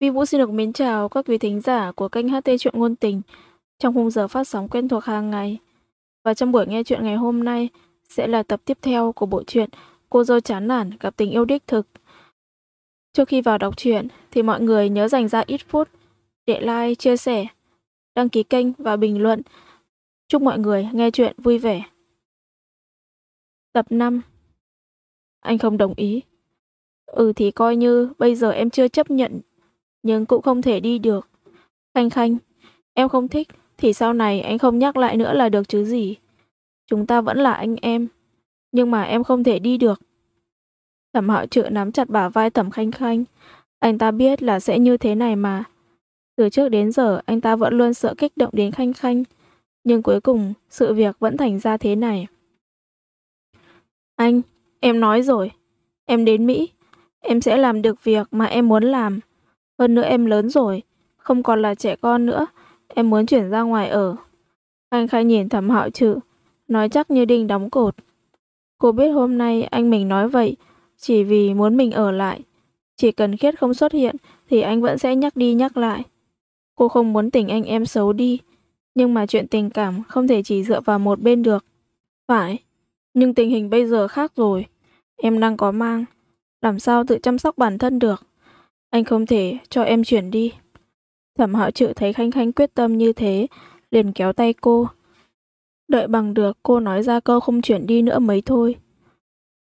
Vi Vũ xin được mến chào các quý thính giả của kênh HT Truyện Ngôn Tình trong khung giờ phát sóng quen thuộc hàng ngày. Và trong buổi nghe chuyện ngày hôm nay sẽ là tập tiếp theo của bộ truyện Cô dâu chán nản gặp tình yêu đích thực. Trước khi vào đọc truyện thì mọi người nhớ dành ra ít phút để like, chia sẻ, đăng ký kênh và bình luận. Chúc mọi người nghe chuyện vui vẻ. Tập 5 Anh không đồng ý. Ừ thì coi như bây giờ em chưa chấp nhận nhưng cũng không thể đi được. Khanh khanh, em không thích, thì sau này anh không nhắc lại nữa là được chứ gì. Chúng ta vẫn là anh em, nhưng mà em không thể đi được. Thẩm hạo trự nắm chặt bả vai thẩm khanh khanh, anh ta biết là sẽ như thế này mà. Từ trước đến giờ anh ta vẫn luôn sợ kích động đến khanh khanh, nhưng cuối cùng sự việc vẫn thành ra thế này. Anh, em nói rồi, em đến Mỹ, em sẽ làm được việc mà em muốn làm. Hơn nữa em lớn rồi, không còn là trẻ con nữa, em muốn chuyển ra ngoài ở. Anh Khai nhìn thầm hạo trự, nói chắc như đinh đóng cột. Cô biết hôm nay anh mình nói vậy, chỉ vì muốn mình ở lại. Chỉ cần Khiết không xuất hiện thì anh vẫn sẽ nhắc đi nhắc lại. Cô không muốn tình anh em xấu đi, nhưng mà chuyện tình cảm không thể chỉ dựa vào một bên được. Phải, nhưng tình hình bây giờ khác rồi. Em đang có mang, làm sao tự chăm sóc bản thân được. Anh không thể cho em chuyển đi. Thẩm hạo chữ thấy Khanh Khanh quyết tâm như thế, liền kéo tay cô. Đợi bằng được cô nói ra câu không chuyển đi nữa mấy thôi.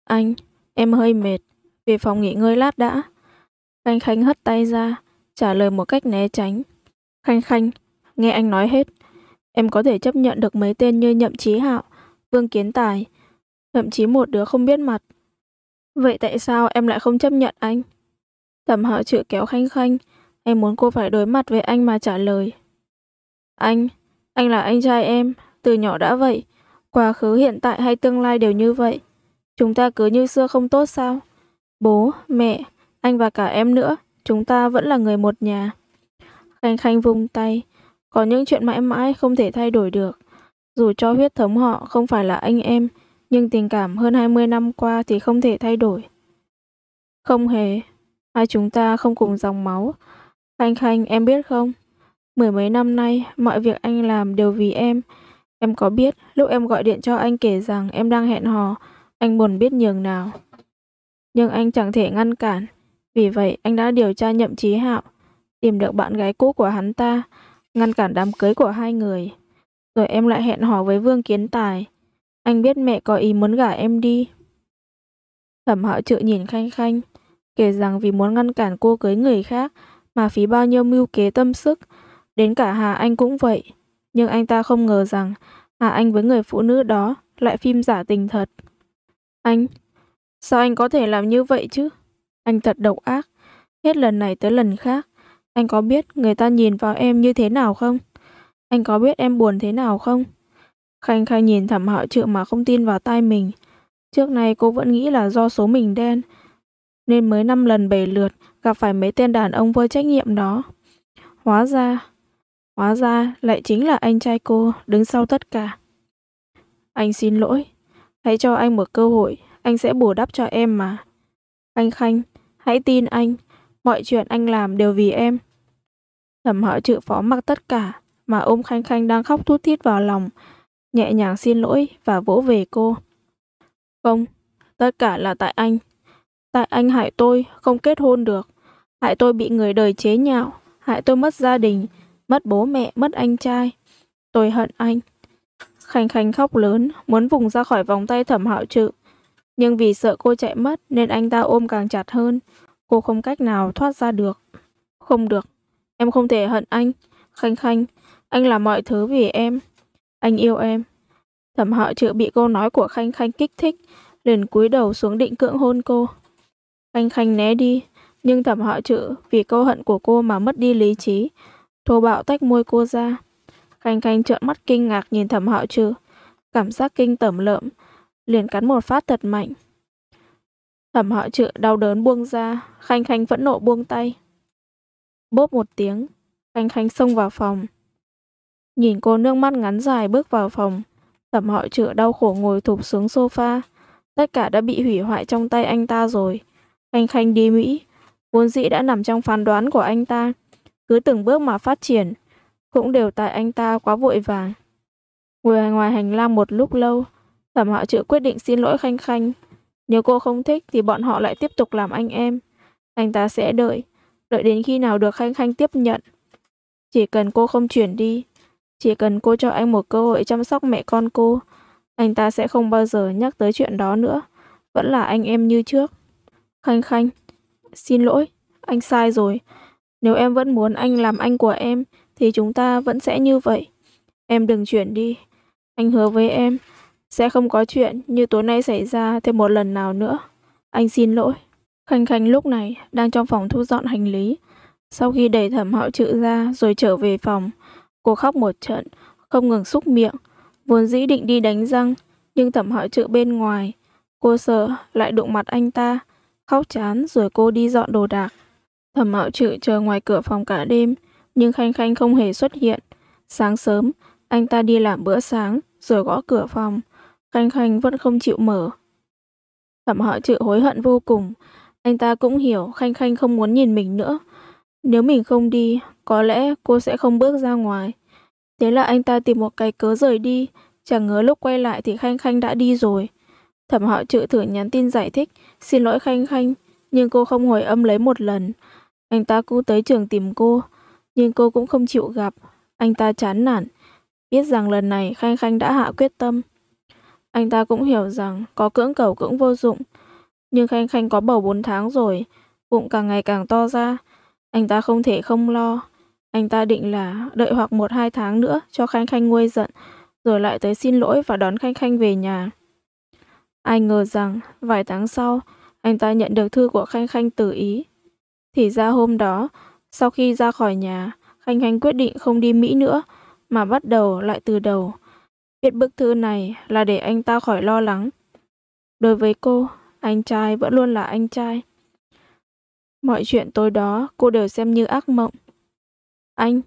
Anh, em hơi mệt, về phòng nghỉ ngơi lát đã. Khanh Khanh hất tay ra, trả lời một cách né tránh. Khanh Khanh, nghe anh nói hết. Em có thể chấp nhận được mấy tên như Nhậm Chí Hạo, Vương Kiến Tài, thậm chí một đứa không biết mặt. Vậy tại sao em lại không chấp nhận anh? tầm họ chịu kéo khanh khanh, em muốn cô phải đối mặt với anh mà trả lời. Anh, anh là anh trai em, từ nhỏ đã vậy, quá khứ hiện tại hay tương lai đều như vậy. Chúng ta cứ như xưa không tốt sao? Bố, mẹ, anh và cả em nữa, chúng ta vẫn là người một nhà. Khanh khanh vung tay, có những chuyện mãi mãi không thể thay đổi được. Dù cho huyết thống họ không phải là anh em, nhưng tình cảm hơn 20 năm qua thì không thể thay đổi. Không hề, Hai chúng ta không cùng dòng máu. Khanh Khanh, em biết không? Mười mấy năm nay, mọi việc anh làm đều vì em. Em có biết, lúc em gọi điện cho anh kể rằng em đang hẹn hò, anh buồn biết nhường nào. Nhưng anh chẳng thể ngăn cản. Vì vậy, anh đã điều tra nhậm trí hạo, tìm được bạn gái cũ của hắn ta, ngăn cản đám cưới của hai người. Rồi em lại hẹn hò với Vương Kiến Tài. Anh biết mẹ có ý muốn gả em đi. Thẩm hạo trự nhìn khanh khanh, kể rằng vì muốn ngăn cản cô cưới người khác mà phí bao nhiêu mưu kế tâm sức, đến cả Hà Anh cũng vậy. Nhưng anh ta không ngờ rằng Hà Anh với người phụ nữ đó lại phim giả tình thật. Anh, sao anh có thể làm như vậy chứ? Anh thật độc ác, hết lần này tới lần khác. Anh có biết người ta nhìn vào em như thế nào không? Anh có biết em buồn thế nào không? Khanh khai nhìn thẩm hạo trượng mà không tin vào tai mình. Trước nay cô vẫn nghĩ là do số mình đen, nên mới năm lần bảy lượt gặp phải mấy tên đàn ông vô trách nhiệm đó. Hóa ra, hóa ra lại chính là anh trai cô đứng sau tất cả. Anh xin lỗi, hãy cho anh một cơ hội, anh sẽ bù đắp cho em mà. Anh Khanh, hãy tin anh, mọi chuyện anh làm đều vì em. Thẩm hợi chịu phó mặc tất cả, mà ôm Khanh Khanh đang khóc thút thít vào lòng, nhẹ nhàng xin lỗi và vỗ về cô. Không, tất cả là tại anh. Tại anh hại tôi, không kết hôn được. Hại tôi bị người đời chế nhạo. Hại tôi mất gia đình, mất bố mẹ, mất anh trai. Tôi hận anh. Khanh Khanh khóc lớn, muốn vùng ra khỏi vòng tay thẩm hạo trự. Nhưng vì sợ cô chạy mất nên anh ta ôm càng chặt hơn. Cô không cách nào thoát ra được. Không được. Em không thể hận anh. Khanh Khanh, anh làm mọi thứ vì em. Anh yêu em. Thẩm hạo trự bị câu nói của Khanh Khanh kích thích, liền cúi đầu xuống định cưỡng hôn cô. Khanh khanh né đi, nhưng thẩm họa trự vì câu hận của cô mà mất đi lý trí. Thô bạo tách môi cô ra. Khanh khanh trợn mắt kinh ngạc nhìn thẩm họa trự. Cảm giác kinh tẩm lợm, liền cắn một phát thật mạnh. Thẩm họa trự đau đớn buông ra, khanh khanh vẫn nộ buông tay. Bốp một tiếng, khanh khanh xông vào phòng. Nhìn cô nước mắt ngắn dài bước vào phòng, thẩm họa trự đau khổ ngồi thụp xuống sofa. Tất cả đã bị hủy hoại trong tay anh ta rồi. Khanh Khanh đi Mỹ, vốn dĩ đã nằm trong phán đoán của anh ta, cứ từng bước mà phát triển, cũng đều tại anh ta quá vội vàng. Ngồi ngoài hành lang một lúc lâu, Thẩm Hạo Trự quyết định xin lỗi Khanh Khanh. Nếu cô không thích thì bọn họ lại tiếp tục làm anh em. Anh ta sẽ đợi, đợi đến khi nào được Khanh Khanh tiếp nhận. Chỉ cần cô không chuyển đi, chỉ cần cô cho anh một cơ hội chăm sóc mẹ con cô, anh ta sẽ không bao giờ nhắc tới chuyện đó nữa. Vẫn là anh em như trước. Khanh Khanh, xin lỗi, anh sai rồi. Nếu em vẫn muốn anh làm anh của em, thì chúng ta vẫn sẽ như vậy. Em đừng chuyển đi. Anh hứa với em, sẽ không có chuyện như tối nay xảy ra thêm một lần nào nữa. Anh xin lỗi. Khanh Khanh lúc này đang trong phòng thu dọn hành lý. Sau khi đẩy thẩm hạo chữ ra rồi trở về phòng, cô khóc một trận, không ngừng xúc miệng. Vốn dĩ định đi đánh răng, nhưng thẩm hạo chữ bên ngoài. Cô sợ lại đụng mặt anh ta khóc chán rồi cô đi dọn đồ đạc. Thẩm Mạo Trự chờ ngoài cửa phòng cả đêm, nhưng Khanh Khanh không hề xuất hiện. Sáng sớm, anh ta đi làm bữa sáng rồi gõ cửa phòng, Khanh Khanh vẫn không chịu mở. Thẩm Hạo Trự hối hận vô cùng, anh ta cũng hiểu Khanh Khanh không muốn nhìn mình nữa. Nếu mình không đi, có lẽ cô sẽ không bước ra ngoài. Thế là anh ta tìm một cái cớ rời đi, chẳng ngờ lúc quay lại thì Khanh Khanh đã đi rồi. Thẩm hạo trự thử nhắn tin giải thích, xin lỗi Khanh Khanh, nhưng cô không hồi âm lấy một lần. Anh ta cũng tới trường tìm cô, nhưng cô cũng không chịu gặp. Anh ta chán nản, biết rằng lần này Khanh Khanh đã hạ quyết tâm. Anh ta cũng hiểu rằng có cưỡng cầu cũng vô dụng, nhưng Khanh Khanh có bầu 4 tháng rồi, bụng càng ngày càng to ra. Anh ta không thể không lo. Anh ta định là đợi hoặc 1-2 tháng nữa cho Khanh Khanh nguôi giận, rồi lại tới xin lỗi và đón Khanh Khanh về nhà. Ai ngờ rằng, vài tháng sau, anh ta nhận được thư của Khanh Khanh từ Ý. Thì ra hôm đó, sau khi ra khỏi nhà, Khanh Khanh quyết định không đi Mỹ nữa, mà bắt đầu lại từ đầu. Viết bức thư này là để anh ta khỏi lo lắng. Đối với cô, anh trai vẫn luôn là anh trai. Mọi chuyện tối đó cô đều xem như ác mộng. Anh,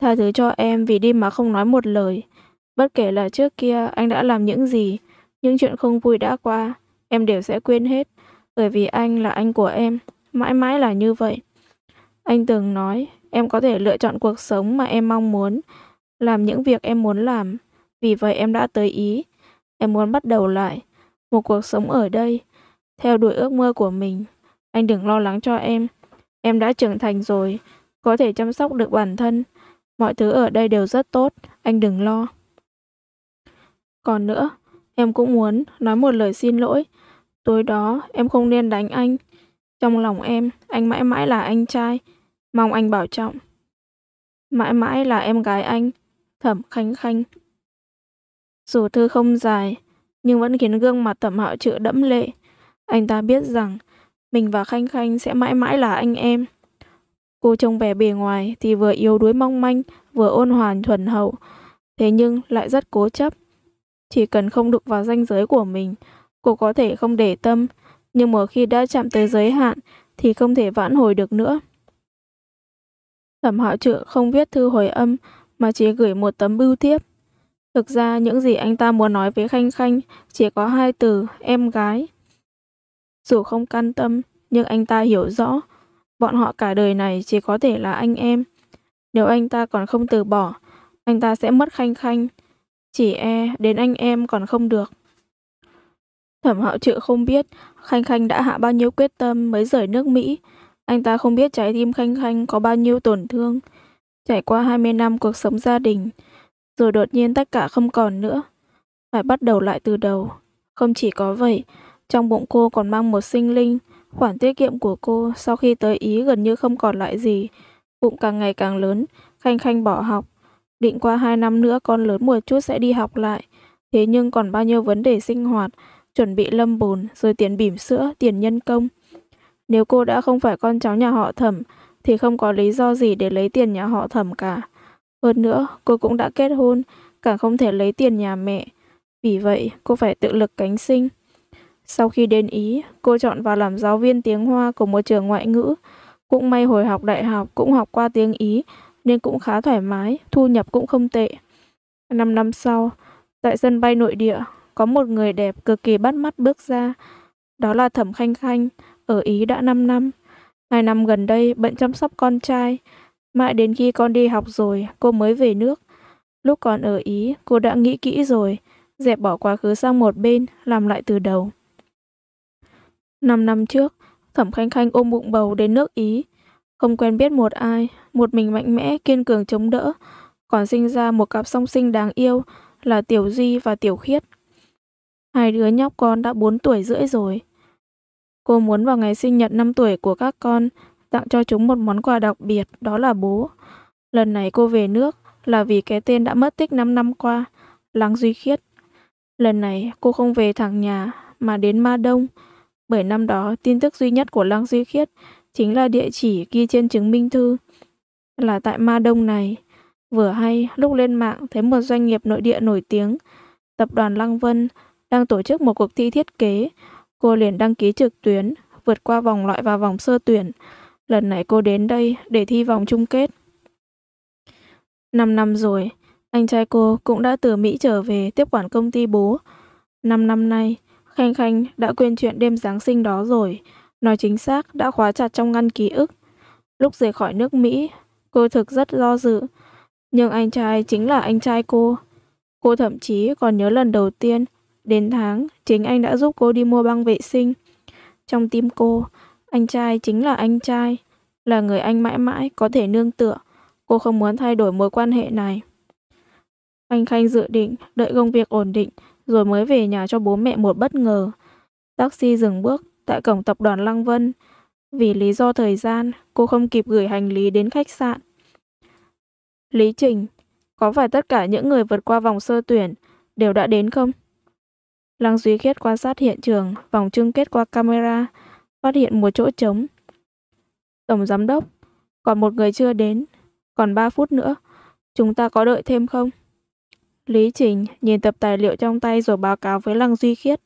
tha thứ cho em vì đi mà không nói một lời. Bất kể là trước kia anh đã làm những gì, những chuyện không vui đã qua, em đều sẽ quên hết, bởi vì anh là anh của em, mãi mãi là như vậy. Anh từng nói, em có thể lựa chọn cuộc sống mà em mong muốn, làm những việc em muốn làm, vì vậy em đã tới Ý. Em muốn bắt đầu lại, một cuộc sống ở đây, theo đuổi ước mơ của mình. Anh đừng lo lắng cho em, em đã trưởng thành rồi, có thể chăm sóc được bản thân. Mọi thứ ở đây đều rất tốt, anh đừng lo. Còn nữa, Em cũng muốn nói một lời xin lỗi. Tối đó em không nên đánh anh. Trong lòng em, anh mãi mãi là anh trai. Mong anh bảo trọng. Mãi mãi là em gái anh, Thẩm Khanh Khanh. Dù thư không dài, nhưng vẫn khiến gương mặt Thẩm Hạo chữ đẫm lệ. Anh ta biết rằng mình và Khanh Khanh sẽ mãi mãi là anh em. Cô trông vẻ bề ngoài thì vừa yếu đuối mong manh, vừa ôn hoàn thuần hậu, thế nhưng lại rất cố chấp. Chỉ cần không đụng vào ranh giới của mình, cô có thể không để tâm, nhưng một khi đã chạm tới giới hạn thì không thể vãn hồi được nữa. Thẩm Hạo Trự không viết thư hồi âm mà chỉ gửi một tấm bưu thiếp. Thực ra những gì anh ta muốn nói với Khanh Khanh chỉ có hai từ em gái. Dù không can tâm, nhưng anh ta hiểu rõ, bọn họ cả đời này chỉ có thể là anh em. Nếu anh ta còn không từ bỏ, anh ta sẽ mất Khanh Khanh chỉ e đến anh em còn không được. Thẩm hạo trự không biết Khanh Khanh đã hạ bao nhiêu quyết tâm mới rời nước Mỹ. Anh ta không biết trái tim Khanh Khanh có bao nhiêu tổn thương. Trải qua 20 năm cuộc sống gia đình, rồi đột nhiên tất cả không còn nữa. Phải bắt đầu lại từ đầu. Không chỉ có vậy, trong bụng cô còn mang một sinh linh. Khoản tiết kiệm của cô sau khi tới Ý gần như không còn lại gì. Bụng càng ngày càng lớn, Khanh Khanh bỏ học, Định qua hai năm nữa con lớn một chút sẽ đi học lại. Thế nhưng còn bao nhiêu vấn đề sinh hoạt, chuẩn bị lâm bồn, rồi tiền bỉm sữa, tiền nhân công. Nếu cô đã không phải con cháu nhà họ thẩm, thì không có lý do gì để lấy tiền nhà họ thẩm cả. Hơn nữa, cô cũng đã kết hôn, càng không thể lấy tiền nhà mẹ. Vì vậy, cô phải tự lực cánh sinh. Sau khi đến Ý, cô chọn vào làm giáo viên tiếng Hoa của một trường ngoại ngữ. Cũng may hồi học đại học cũng học qua tiếng Ý, nên cũng khá thoải mái, thu nhập cũng không tệ. Năm năm sau, tại sân bay nội địa, có một người đẹp cực kỳ bắt mắt bước ra. Đó là Thẩm Khanh Khanh, ở Ý đã 5 năm. Hai năm gần đây, bận chăm sóc con trai. Mãi đến khi con đi học rồi, cô mới về nước. Lúc còn ở Ý, cô đã nghĩ kỹ rồi, dẹp bỏ quá khứ sang một bên, làm lại từ đầu. Năm năm trước, Thẩm Khanh Khanh ôm bụng bầu đến nước Ý, không quen biết một ai, một mình mạnh mẽ, kiên cường chống đỡ, còn sinh ra một cặp song sinh đáng yêu là Tiểu Duy và Tiểu Khiết. Hai đứa nhóc con đã 4 tuổi rưỡi rồi. Cô muốn vào ngày sinh nhật 5 tuổi của các con tặng cho chúng một món quà đặc biệt, đó là bố. Lần này cô về nước là vì cái tên đã mất tích 5 năm qua, Lăng Duy Khiết. Lần này cô không về thẳng nhà mà đến Ma Đông, bởi năm đó tin tức duy nhất của Lăng Duy Khiết chính là địa chỉ ghi trên chứng minh thư là tại Ma Đông này. Vừa hay, lúc lên mạng thấy một doanh nghiệp nội địa nổi tiếng, tập đoàn Lăng Vân, đang tổ chức một cuộc thi thiết kế. Cô liền đăng ký trực tuyến, vượt qua vòng loại và vòng sơ tuyển. Lần này cô đến đây để thi vòng chung kết. Năm năm rồi, anh trai cô cũng đã từ Mỹ trở về tiếp quản công ty bố. Năm năm nay, Khanh Khanh đã quên chuyện đêm Giáng sinh đó rồi. Nói chính xác đã khóa chặt trong ngăn ký ức. Lúc rời khỏi nước Mỹ, Cô thực rất do dự. Nhưng anh trai chính là anh trai cô. Cô thậm chí còn nhớ lần đầu tiên, đến tháng, chính anh đã giúp cô đi mua băng vệ sinh. Trong tim cô, anh trai chính là anh trai, là người anh mãi mãi có thể nương tựa. Cô không muốn thay đổi mối quan hệ này. Anh Khanh dự định đợi công việc ổn định rồi mới về nhà cho bố mẹ một bất ngờ. Taxi dừng bước tại cổng tập đoàn Lăng Vân. Vì lý do thời gian, cô không kịp gửi hành lý đến khách sạn. Lý Trình, có phải tất cả những người vượt qua vòng sơ tuyển đều đã đến không? Lăng Duy Khiết quan sát hiện trường, vòng trưng kết qua camera, phát hiện một chỗ trống. Tổng giám đốc, còn một người chưa đến, còn 3 phút nữa, chúng ta có đợi thêm không? Lý Trình nhìn tập tài liệu trong tay rồi báo cáo với Lăng Duy Khiết.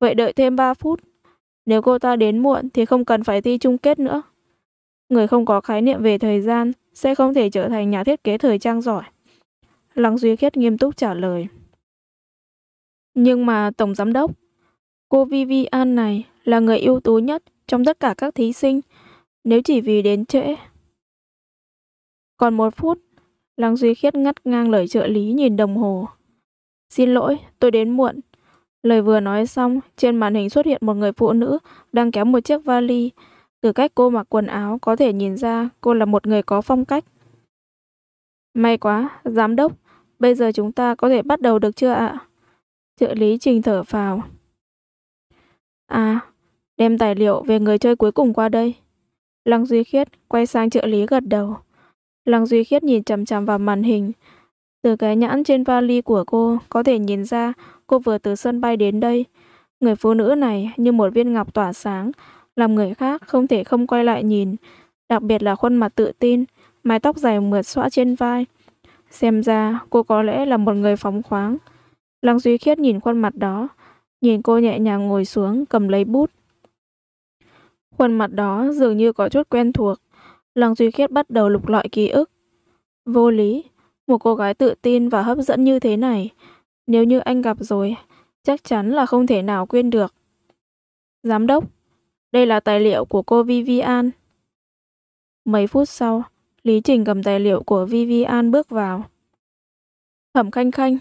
Vậy đợi thêm 3 phút. Nếu cô ta đến muộn thì không cần phải thi chung kết nữa. Người không có khái niệm về thời gian sẽ không thể trở thành nhà thiết kế thời trang giỏi. Lăng Duy Khiết nghiêm túc trả lời. Nhưng mà Tổng Giám Đốc, cô Vivian này là người ưu tú nhất trong tất cả các thí sinh. Nếu chỉ vì đến trễ... Còn một phút, Lăng Duy Khiết ngắt ngang lời trợ lý nhìn đồng hồ. Xin lỗi, tôi đến muộn, Lời vừa nói xong, trên màn hình xuất hiện một người phụ nữ đang kéo một chiếc vali. Từ cách cô mặc quần áo có thể nhìn ra cô là một người có phong cách. May quá, giám đốc, bây giờ chúng ta có thể bắt đầu được chưa ạ? Trợ lý Trình thở phào. À, đem tài liệu về người chơi cuối cùng qua đây. Lăng Duy Khiết quay sang trợ lý gật đầu. Lăng Duy Khiết nhìn chằm chằm vào màn hình. Từ cái nhãn trên vali của cô có thể nhìn ra cô vừa từ sân bay đến đây. Người phụ nữ này như một viên ngọc tỏa sáng, làm người khác không thể không quay lại nhìn, đặc biệt là khuôn mặt tự tin, mái tóc dài mượt xõa trên vai. Xem ra cô có lẽ là một người phóng khoáng. Lăng Duy Khiết nhìn khuôn mặt đó, nhìn cô nhẹ nhàng ngồi xuống cầm lấy bút. Khuôn mặt đó dường như có chút quen thuộc. Lăng Duy Khiết bắt đầu lục lọi ký ức. Vô lý, một cô gái tự tin và hấp dẫn như thế này, nếu như anh gặp rồi, chắc chắn là không thể nào quên được. Giám đốc, đây là tài liệu của cô Vivian. Mấy phút sau, Lý Trình cầm tài liệu của Vivian bước vào. Thẩm Khanh Khanh.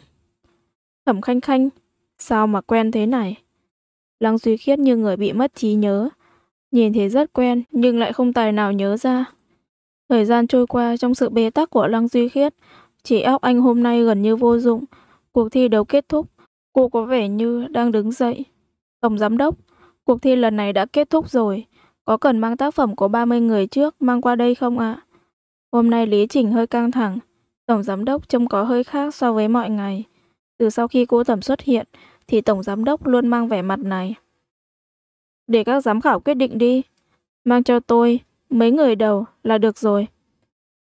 Thẩm Khanh Khanh, sao mà quen thế này? Lăng suy khiết như người bị mất trí nhớ. Nhìn thấy rất quen nhưng lại không tài nào nhớ ra. Thời gian trôi qua trong sự bế tắc của Lăng Duy Khiết, chỉ óc anh hôm nay gần như vô dụng, Cuộc thi đấu kết thúc, cô có vẻ như đang đứng dậy. Tổng giám đốc, cuộc thi lần này đã kết thúc rồi. Có cần mang tác phẩm của 30 người trước mang qua đây không ạ? Hôm nay Lý Trình hơi căng thẳng. Tổng giám đốc trông có hơi khác so với mọi ngày. Từ sau khi cô Thẩm xuất hiện, thì tổng giám đốc luôn mang vẻ mặt này. Để các giám khảo quyết định đi. Mang cho tôi mấy người đầu là được rồi.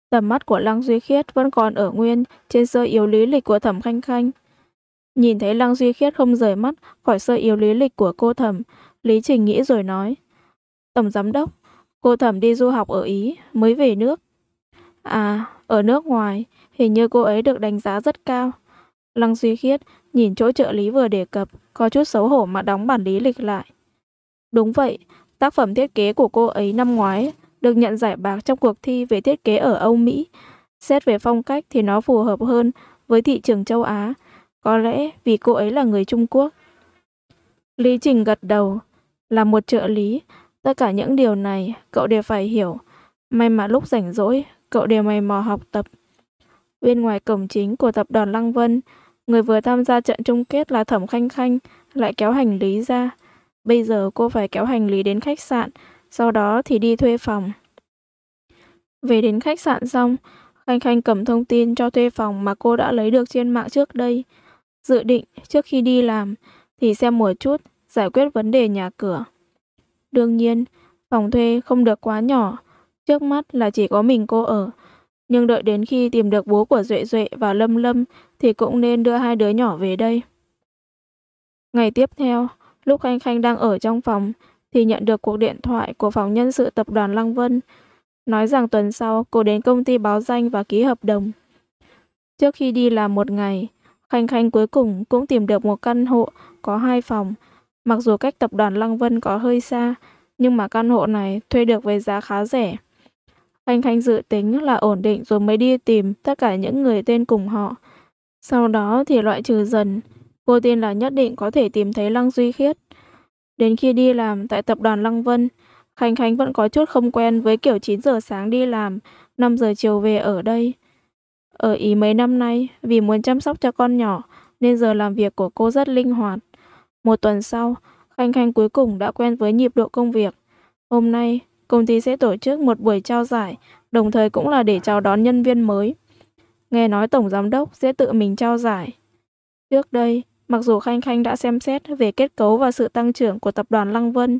Tầm mắt của Lăng Duy Khiết vẫn còn ở nguyên trên sơ yếu lý lịch của Thẩm Khanh Khanh. Nhìn thấy Lăng Duy Khiết không rời mắt khỏi sơ yếu lý lịch của cô Thẩm, Lý Trình nghĩ rồi nói. Tổng giám đốc, cô Thẩm đi du học ở Ý, mới về nước. À, ở nước ngoài, hình như cô ấy được đánh giá rất cao. Lăng Duy Khiết nhìn chỗ trợ lý vừa đề cập, có chút xấu hổ mà đóng bản lý lịch lại. Đúng vậy, tác phẩm thiết kế của cô ấy năm ngoái được nhận giải bạc trong cuộc thi về thiết kế ở Âu Mỹ. Xét về phong cách thì nó phù hợp hơn với thị trường châu Á, có lẽ vì cô ấy là người Trung Quốc. Lý Trình gật đầu, là một trợ lý, tất cả những điều này cậu đều phải hiểu. May mà lúc rảnh rỗi, cậu đều mày mò học tập. Bên ngoài cổng chính của tập đoàn Lăng Vân, người vừa tham gia trận chung kết là Thẩm Khanh Khanh lại kéo hành lý ra. Bây giờ cô phải kéo hành lý đến khách sạn sau đó thì đi thuê phòng. Về đến khách sạn xong, Khanh Khanh cầm thông tin cho thuê phòng mà cô đã lấy được trên mạng trước đây. Dự định trước khi đi làm thì xem một chút giải quyết vấn đề nhà cửa. Đương nhiên, phòng thuê không được quá nhỏ, trước mắt là chỉ có mình cô ở. Nhưng đợi đến khi tìm được bố của Duệ Duệ và Lâm Lâm thì cũng nên đưa hai đứa nhỏ về đây. Ngày tiếp theo, lúc Khanh Khanh đang ở trong phòng thì nhận được cuộc điện thoại của phòng nhân sự tập đoàn Lăng Vân, nói rằng tuần sau cô đến công ty báo danh và ký hợp đồng. Trước khi đi làm một ngày, Khanh Khanh cuối cùng cũng tìm được một căn hộ có hai phòng. Mặc dù cách tập đoàn Lăng Vân có hơi xa, nhưng mà căn hộ này thuê được với giá khá rẻ. Khanh Khanh dự tính là ổn định rồi mới đi tìm tất cả những người tên cùng họ. Sau đó thì loại trừ dần, cô tin là nhất định có thể tìm thấy Lăng Duy Khiết. Đến khi đi làm tại tập đoàn Lăng Vân, Khánh Khánh vẫn có chút không quen với kiểu 9 giờ sáng đi làm, 5 giờ chiều về ở đây. Ở Ý mấy năm nay, vì muốn chăm sóc cho con nhỏ, nên giờ làm việc của cô rất linh hoạt. Một tuần sau, Khánh Khánh cuối cùng đã quen với nhịp độ công việc. Hôm nay, công ty sẽ tổ chức một buổi trao giải, đồng thời cũng là để chào đón nhân viên mới. Nghe nói Tổng Giám đốc sẽ tự mình trao giải. Trước đây, Mặc dù Khanh Khanh đã xem xét về kết cấu và sự tăng trưởng của tập đoàn Lăng Vân,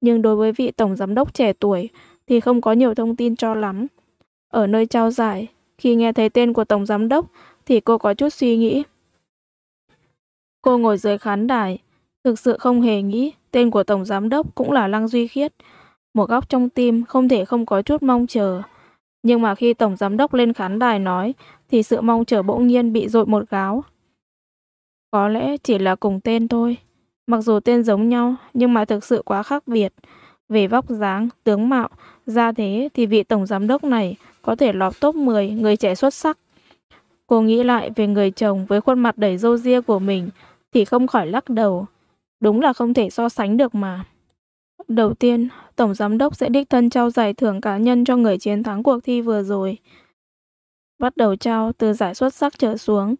nhưng đối với vị tổng giám đốc trẻ tuổi thì không có nhiều thông tin cho lắm. Ở nơi trao giải, khi nghe thấy tên của tổng giám đốc thì cô có chút suy nghĩ. Cô ngồi dưới khán đài, thực sự không hề nghĩ tên của tổng giám đốc cũng là Lăng Duy Khiết. Một góc trong tim không thể không có chút mong chờ. Nhưng mà khi tổng giám đốc lên khán đài nói thì sự mong chờ bỗng nhiên bị dội một gáo. Có lẽ chỉ là cùng tên thôi. Mặc dù tên giống nhau, nhưng mà thực sự quá khác biệt. Về vóc dáng, tướng mạo, ra thế thì vị tổng giám đốc này có thể lọt top 10 người trẻ xuất sắc. Cô nghĩ lại về người chồng với khuôn mặt đầy râu ria của mình thì không khỏi lắc đầu. Đúng là không thể so sánh được mà. Đầu tiên, Tổng Giám đốc sẽ đích thân trao giải thưởng cá nhân cho người chiến thắng cuộc thi vừa rồi. Bắt đầu trao từ giải xuất sắc trở xuống,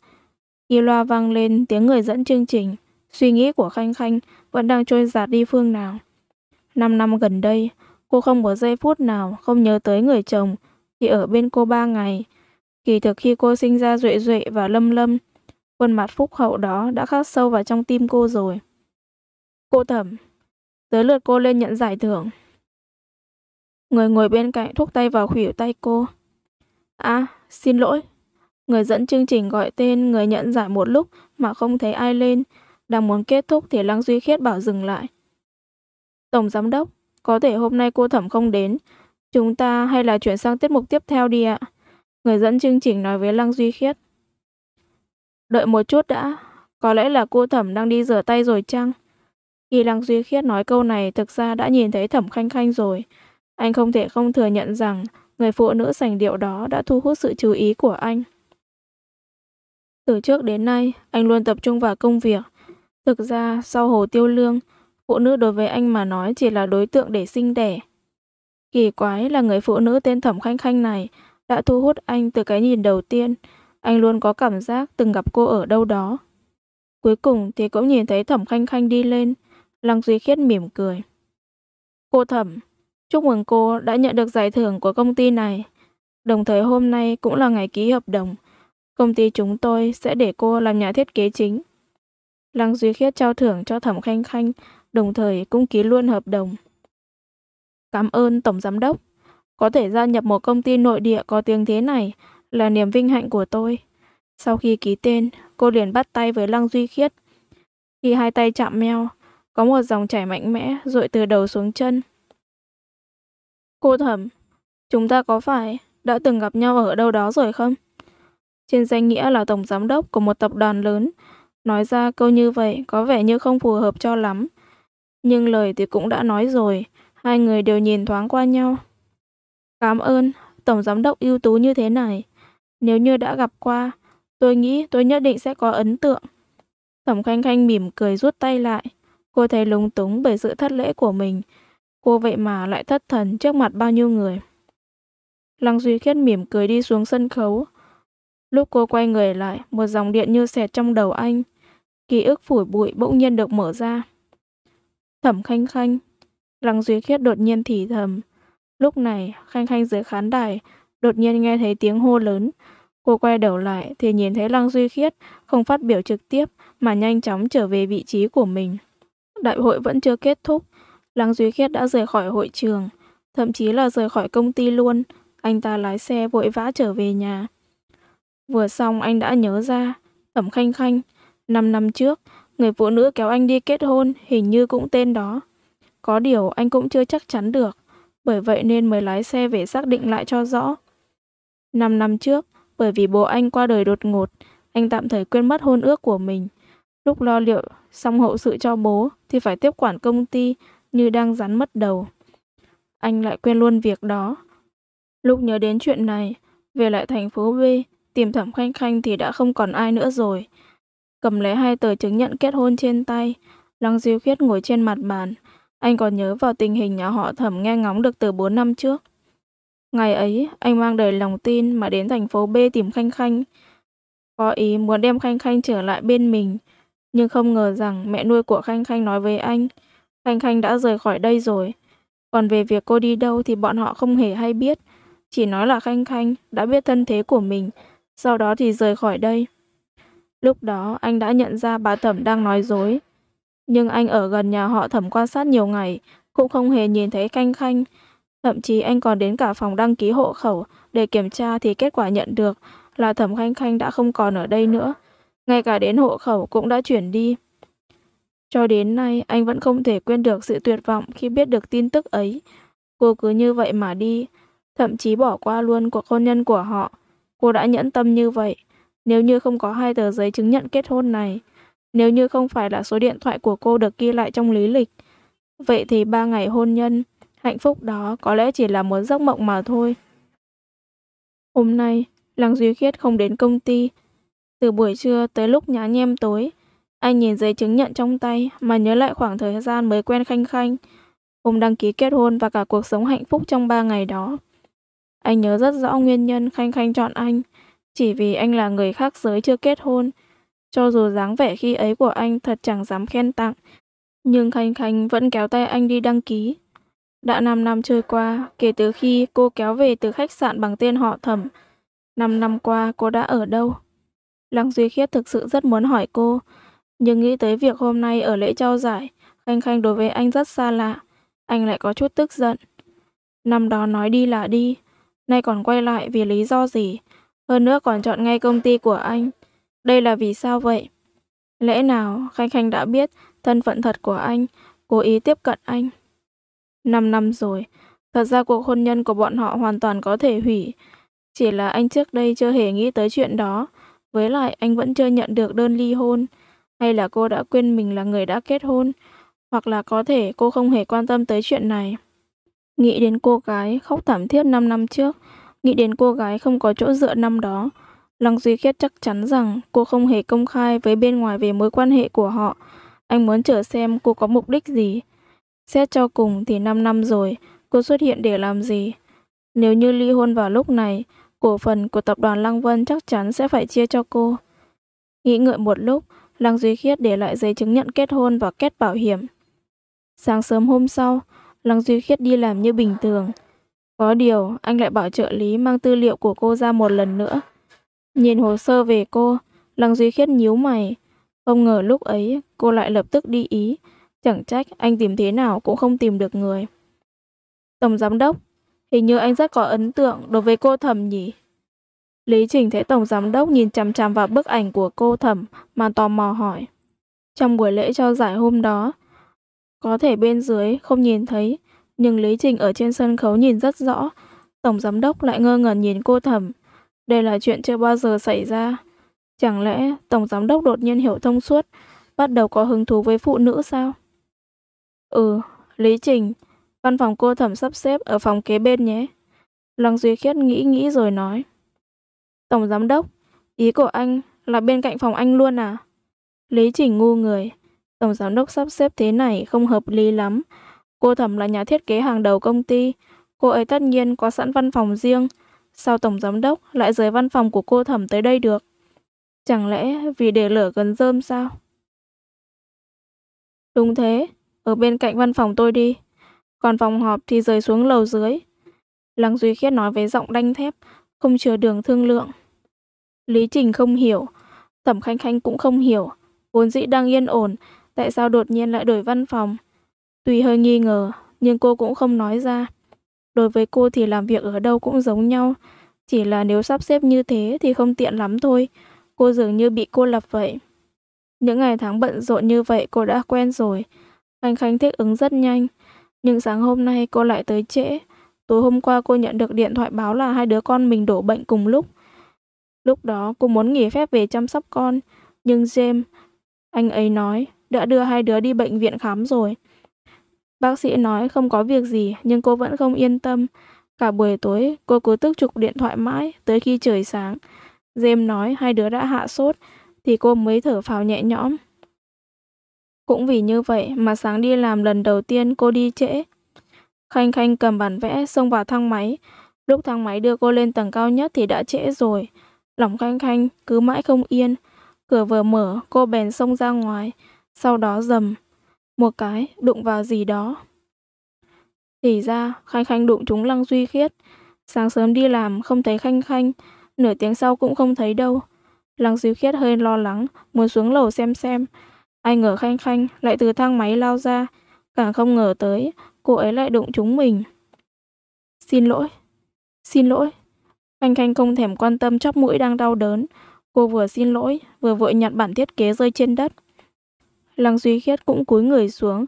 khi loa vang lên tiếng người dẫn chương trình, suy nghĩ của Khanh Khanh vẫn đang trôi giạt đi phương nào. Năm năm gần đây, cô không có giây phút nào không nhớ tới người chồng chỉ ở bên cô ba ngày. Kỳ thực khi cô sinh ra Duệ Duệ và Lâm Lâm, khuôn mặt phúc hậu đó đã khắc sâu vào trong tim cô rồi. Cô thẩm, tới lượt cô lên nhận giải thưởng. Người ngồi bên cạnh thúc tay vào khuỷu tay cô. À, xin lỗi, Người dẫn chương trình gọi tên người nhận giải một lúc mà không thấy ai lên. Đang muốn kết thúc thì Lăng Duy Khiết bảo dừng lại. Tổng giám đốc, có thể hôm nay cô thẩm không đến. Chúng ta hay là chuyển sang tiết mục tiếp theo đi ạ. Người dẫn chương trình nói với Lăng Duy Khiết. Đợi một chút đã, có lẽ là cô thẩm đang đi rửa tay rồi chăng? Khi Lăng Duy Khiết nói câu này thực ra đã nhìn thấy thẩm khanh khanh rồi. Anh không thể không thừa nhận rằng người phụ nữ sành điệu đó đã thu hút sự chú ý của anh. Từ trước đến nay, anh luôn tập trung vào công việc. Thực ra, sau hồ tiêu lương, phụ nữ đối với anh mà nói chỉ là đối tượng để sinh đẻ. Kỳ quái là người phụ nữ tên Thẩm Khanh Khanh này đã thu hút anh từ cái nhìn đầu tiên. Anh luôn có cảm giác từng gặp cô ở đâu đó. Cuối cùng thì cũng nhìn thấy Thẩm Khanh Khanh đi lên. Lăng Duy Khiết mỉm cười. Cô Thẩm, chúc mừng cô đã nhận được giải thưởng của công ty này. Đồng thời hôm nay cũng là ngày ký hợp đồng. Công ty chúng tôi sẽ để cô làm nhà thiết kế chính. Lăng Duy Khiết trao thưởng cho Thẩm Khanh Khanh, đồng thời cũng ký luôn hợp đồng. Cảm ơn Tổng Giám Đốc. Có thể gia nhập một công ty nội địa có tiếng thế này là niềm vinh hạnh của tôi. Sau khi ký tên, cô liền bắt tay với Lăng Duy Khiết. Khi hai tay chạm meo, có một dòng chảy mạnh mẽ rội từ đầu xuống chân. Cô Thẩm, chúng ta có phải đã từng gặp nhau ở đâu đó rồi không? trên danh nghĩa là tổng giám đốc của một tập đoàn lớn. Nói ra câu như vậy có vẻ như không phù hợp cho lắm. Nhưng lời thì cũng đã nói rồi, hai người đều nhìn thoáng qua nhau. Cảm ơn, tổng giám đốc ưu tú như thế này. Nếu như đã gặp qua, tôi nghĩ tôi nhất định sẽ có ấn tượng. Thẩm Khanh Khanh mỉm cười rút tay lại. Cô thấy lúng túng bởi sự thất lễ của mình. Cô vậy mà lại thất thần trước mặt bao nhiêu người. Lăng Duy Khiết mỉm cười đi xuống sân khấu. Lúc cô quay người lại, một dòng điện như xẹt trong đầu anh. Ký ức phủi bụi bỗng nhiên được mở ra. Thẩm Khanh Khanh. Lăng Duy Khiết đột nhiên thì thầm. Lúc này, Khanh Khanh dưới khán đài, đột nhiên nghe thấy tiếng hô lớn. Cô quay đầu lại thì nhìn thấy Lăng Duy Khiết không phát biểu trực tiếp mà nhanh chóng trở về vị trí của mình. Đại hội vẫn chưa kết thúc, Lăng Duy Khiết đã rời khỏi hội trường, thậm chí là rời khỏi công ty luôn. Anh ta lái xe vội vã trở về nhà. Vừa xong anh đã nhớ ra, Thẩm Khanh Khanh, 5 năm trước, người phụ nữ kéo anh đi kết hôn hình như cũng tên đó. Có điều anh cũng chưa chắc chắn được, bởi vậy nên mới lái xe về xác định lại cho rõ. 5 năm trước, bởi vì bố anh qua đời đột ngột, anh tạm thời quên mất hôn ước của mình. Lúc lo liệu xong hậu sự cho bố thì phải tiếp quản công ty như đang rắn mất đầu. Anh lại quên luôn việc đó. Lúc nhớ đến chuyện này, về lại thành phố B, Tìm thẩm khanh khanh thì đã không còn ai nữa rồi. Cầm lấy hai tờ chứng nhận kết hôn trên tay, Lăng Diêu Khiết ngồi trên mặt bàn. Anh còn nhớ vào tình hình nhà họ thẩm nghe ngóng được từ 4 năm trước. Ngày ấy, anh mang đầy lòng tin mà đến thành phố B tìm Khanh Khanh. Có ý muốn đem Khanh Khanh trở lại bên mình, nhưng không ngờ rằng mẹ nuôi của Khanh Khanh nói với anh, Khanh Khanh đã rời khỏi đây rồi. Còn về việc cô đi đâu thì bọn họ không hề hay biết, chỉ nói là Khanh Khanh đã biết thân thế của mình sau đó thì rời khỏi đây. Lúc đó anh đã nhận ra bà Thẩm đang nói dối, nhưng anh ở gần nhà họ Thẩm quan sát nhiều ngày, cũng không hề nhìn thấy khanh Khanh, thậm chí anh còn đến cả phòng đăng ký hộ khẩu để kiểm tra thì kết quả nhận được là Thẩm Khanh Khanh đã không còn ở đây nữa, ngay cả đến hộ khẩu cũng đã chuyển đi. Cho đến nay, anh vẫn không thể quên được sự tuyệt vọng khi biết được tin tức ấy. Cô cứ như vậy mà đi, thậm chí bỏ qua luôn cuộc hôn nhân của họ. Cô đã nhẫn tâm như vậy. Nếu như không có hai tờ giấy chứng nhận kết hôn này, nếu như không phải là số điện thoại của cô được ghi lại trong lý lịch, vậy thì ba ngày hôn nhân, hạnh phúc đó có lẽ chỉ là một giấc mộng mà thôi. Hôm nay, Lăng Duy Khiết không đến công ty. Từ buổi trưa tới lúc nhá nhem tối, anh nhìn giấy chứng nhận trong tay mà nhớ lại khoảng thời gian mới quen Khanh Khanh, hôm đăng ký kết hôn và cả cuộc sống hạnh phúc trong ba ngày đó. Anh nhớ rất rõ nguyên nhân Khanh Khanh chọn anh, chỉ vì anh là người khác giới chưa kết hôn. Cho dù dáng vẻ khi ấy của anh thật chẳng dám khen tặng, nhưng Khanh Khanh vẫn kéo tay anh đi đăng ký. Đã 5 năm trôi qua, kể từ khi cô kéo về từ khách sạn bằng tên họ thẩm, 5 năm qua cô đã ở đâu? Lăng Duy Khiết thực sự rất muốn hỏi cô, nhưng nghĩ tới việc hôm nay ở lễ trao giải, Khanh Khanh đối với anh rất xa lạ, anh lại có chút tức giận. Năm đó nói đi là đi, nay còn quay lại vì lý do gì? Hơn nữa còn chọn ngay công ty của anh. Đây là vì sao vậy? Lẽ nào Khanh Khanh đã biết thân phận thật của anh, cố ý tiếp cận anh? Năm năm rồi, thật ra cuộc hôn nhân của bọn họ hoàn toàn có thể hủy. Chỉ là anh trước đây chưa hề nghĩ tới chuyện đó. Với lại anh vẫn chưa nhận được đơn ly hôn. Hay là cô đã quên mình là người đã kết hôn. Hoặc là có thể cô không hề quan tâm tới chuyện này. Nghĩ đến cô gái khóc thảm thiết 5 năm trước, nghĩ đến cô gái không có chỗ dựa năm đó, Lăng Duy Khiết chắc chắn rằng cô không hề công khai với bên ngoài về mối quan hệ của họ. Anh muốn chờ xem cô có mục đích gì. Xét cho cùng thì 5 năm rồi, cô xuất hiện để làm gì? Nếu như ly hôn vào lúc này, cổ phần của tập đoàn Lăng Vân chắc chắn sẽ phải chia cho cô. Nghĩ ngợi một lúc, Lăng Duy Khiết để lại giấy chứng nhận kết hôn và kết bảo hiểm. Sáng sớm hôm sau, Lăng Duy Khiết đi làm như bình thường. Có điều, anh lại bảo trợ lý mang tư liệu của cô ra một lần nữa. Nhìn hồ sơ về cô, Lăng Duy Khiết nhíu mày. Không ngờ lúc ấy, cô lại lập tức đi ý. Chẳng trách anh tìm thế nào cũng không tìm được người. Tổng giám đốc, hình như anh rất có ấn tượng đối với cô thầm nhỉ? Lý Trình thấy tổng giám đốc nhìn chằm chằm vào bức ảnh của cô thẩm mà tò mò hỏi. Trong buổi lễ trao giải hôm đó, có thể bên dưới không nhìn thấy, nhưng Lý Trình ở trên sân khấu nhìn rất rõ. Tổng giám đốc lại ngơ ngẩn nhìn cô thẩm. Đây là chuyện chưa bao giờ xảy ra. Chẳng lẽ tổng giám đốc đột nhiên hiểu thông suốt, bắt đầu có hứng thú với phụ nữ sao? Ừ, Lý Trình, văn phòng cô thẩm sắp xếp ở phòng kế bên nhé. Lăng Duy Khiết nghĩ nghĩ rồi nói. Tổng giám đốc, ý của anh là bên cạnh phòng anh luôn à? Lý Trình ngu người. Tổng giám đốc sắp xếp thế này không hợp lý lắm. Cô thẩm là nhà thiết kế hàng đầu công ty. Cô ấy tất nhiên có sẵn văn phòng riêng. Sao tổng giám đốc lại rời văn phòng của cô thẩm tới đây được? Chẳng lẽ vì để lửa gần rơm sao? Đúng thế, ở bên cạnh văn phòng tôi đi. Còn phòng họp thì rời xuống lầu dưới. Lăng Duy Khiết nói với giọng đanh thép, không chừa đường thương lượng. Lý Trình không hiểu, Thẩm Khanh Khanh cũng không hiểu, vốn dĩ đang yên ổn, Tại sao đột nhiên lại đổi văn phòng? Tùy hơi nghi ngờ, nhưng cô cũng không nói ra. Đối với cô thì làm việc ở đâu cũng giống nhau, chỉ là nếu sắp xếp như thế thì không tiện lắm thôi. Cô dường như bị cô lập vậy. Những ngày tháng bận rộn như vậy cô đã quen rồi. Khanh Khánh thích ứng rất nhanh. Nhưng sáng hôm nay cô lại tới trễ. Tối hôm qua cô nhận được điện thoại báo là hai đứa con mình đổ bệnh cùng lúc. Lúc đó cô muốn nghỉ phép về chăm sóc con. Nhưng James, anh ấy nói đã đưa hai đứa đi bệnh viện khám rồi. Bác sĩ nói không có việc gì nhưng cô vẫn không yên tâm. Cả buổi tối cô cứ tức trục điện thoại mãi tới khi trời sáng. Jem nói hai đứa đã hạ sốt thì cô mới thở phào nhẹ nhõm. Cũng vì như vậy mà sáng đi làm lần đầu tiên cô đi trễ. Khanh Khanh cầm bản vẽ xông vào thang máy. Lúc thang máy đưa cô lên tầng cao nhất thì đã trễ rồi. Lòng Khanh Khanh cứ mãi không yên. Cửa vừa mở, cô bèn xông ra ngoài. Sau đó dầm, một cái đụng vào gì đó. Thì ra, Khanh Khanh đụng chúng Lăng Duy Khiết. Sáng sớm đi làm không thấy Khanh Khanh, nửa tiếng sau cũng không thấy đâu. Lăng Duy Khiết hơi lo lắng, muốn xuống lầu xem xem. Ai ngờ Khanh Khanh lại từ thang máy lao ra, càng không ngờ tới cô ấy lại đụng chúng mình. Xin lỗi, xin lỗi. Khanh Khanh không thèm quan tâm chóp mũi đang đau đớn. Cô vừa xin lỗi, vừa vội nhặt bản thiết kế rơi trên đất. Lăng Duy Khiết cũng cúi người xuống,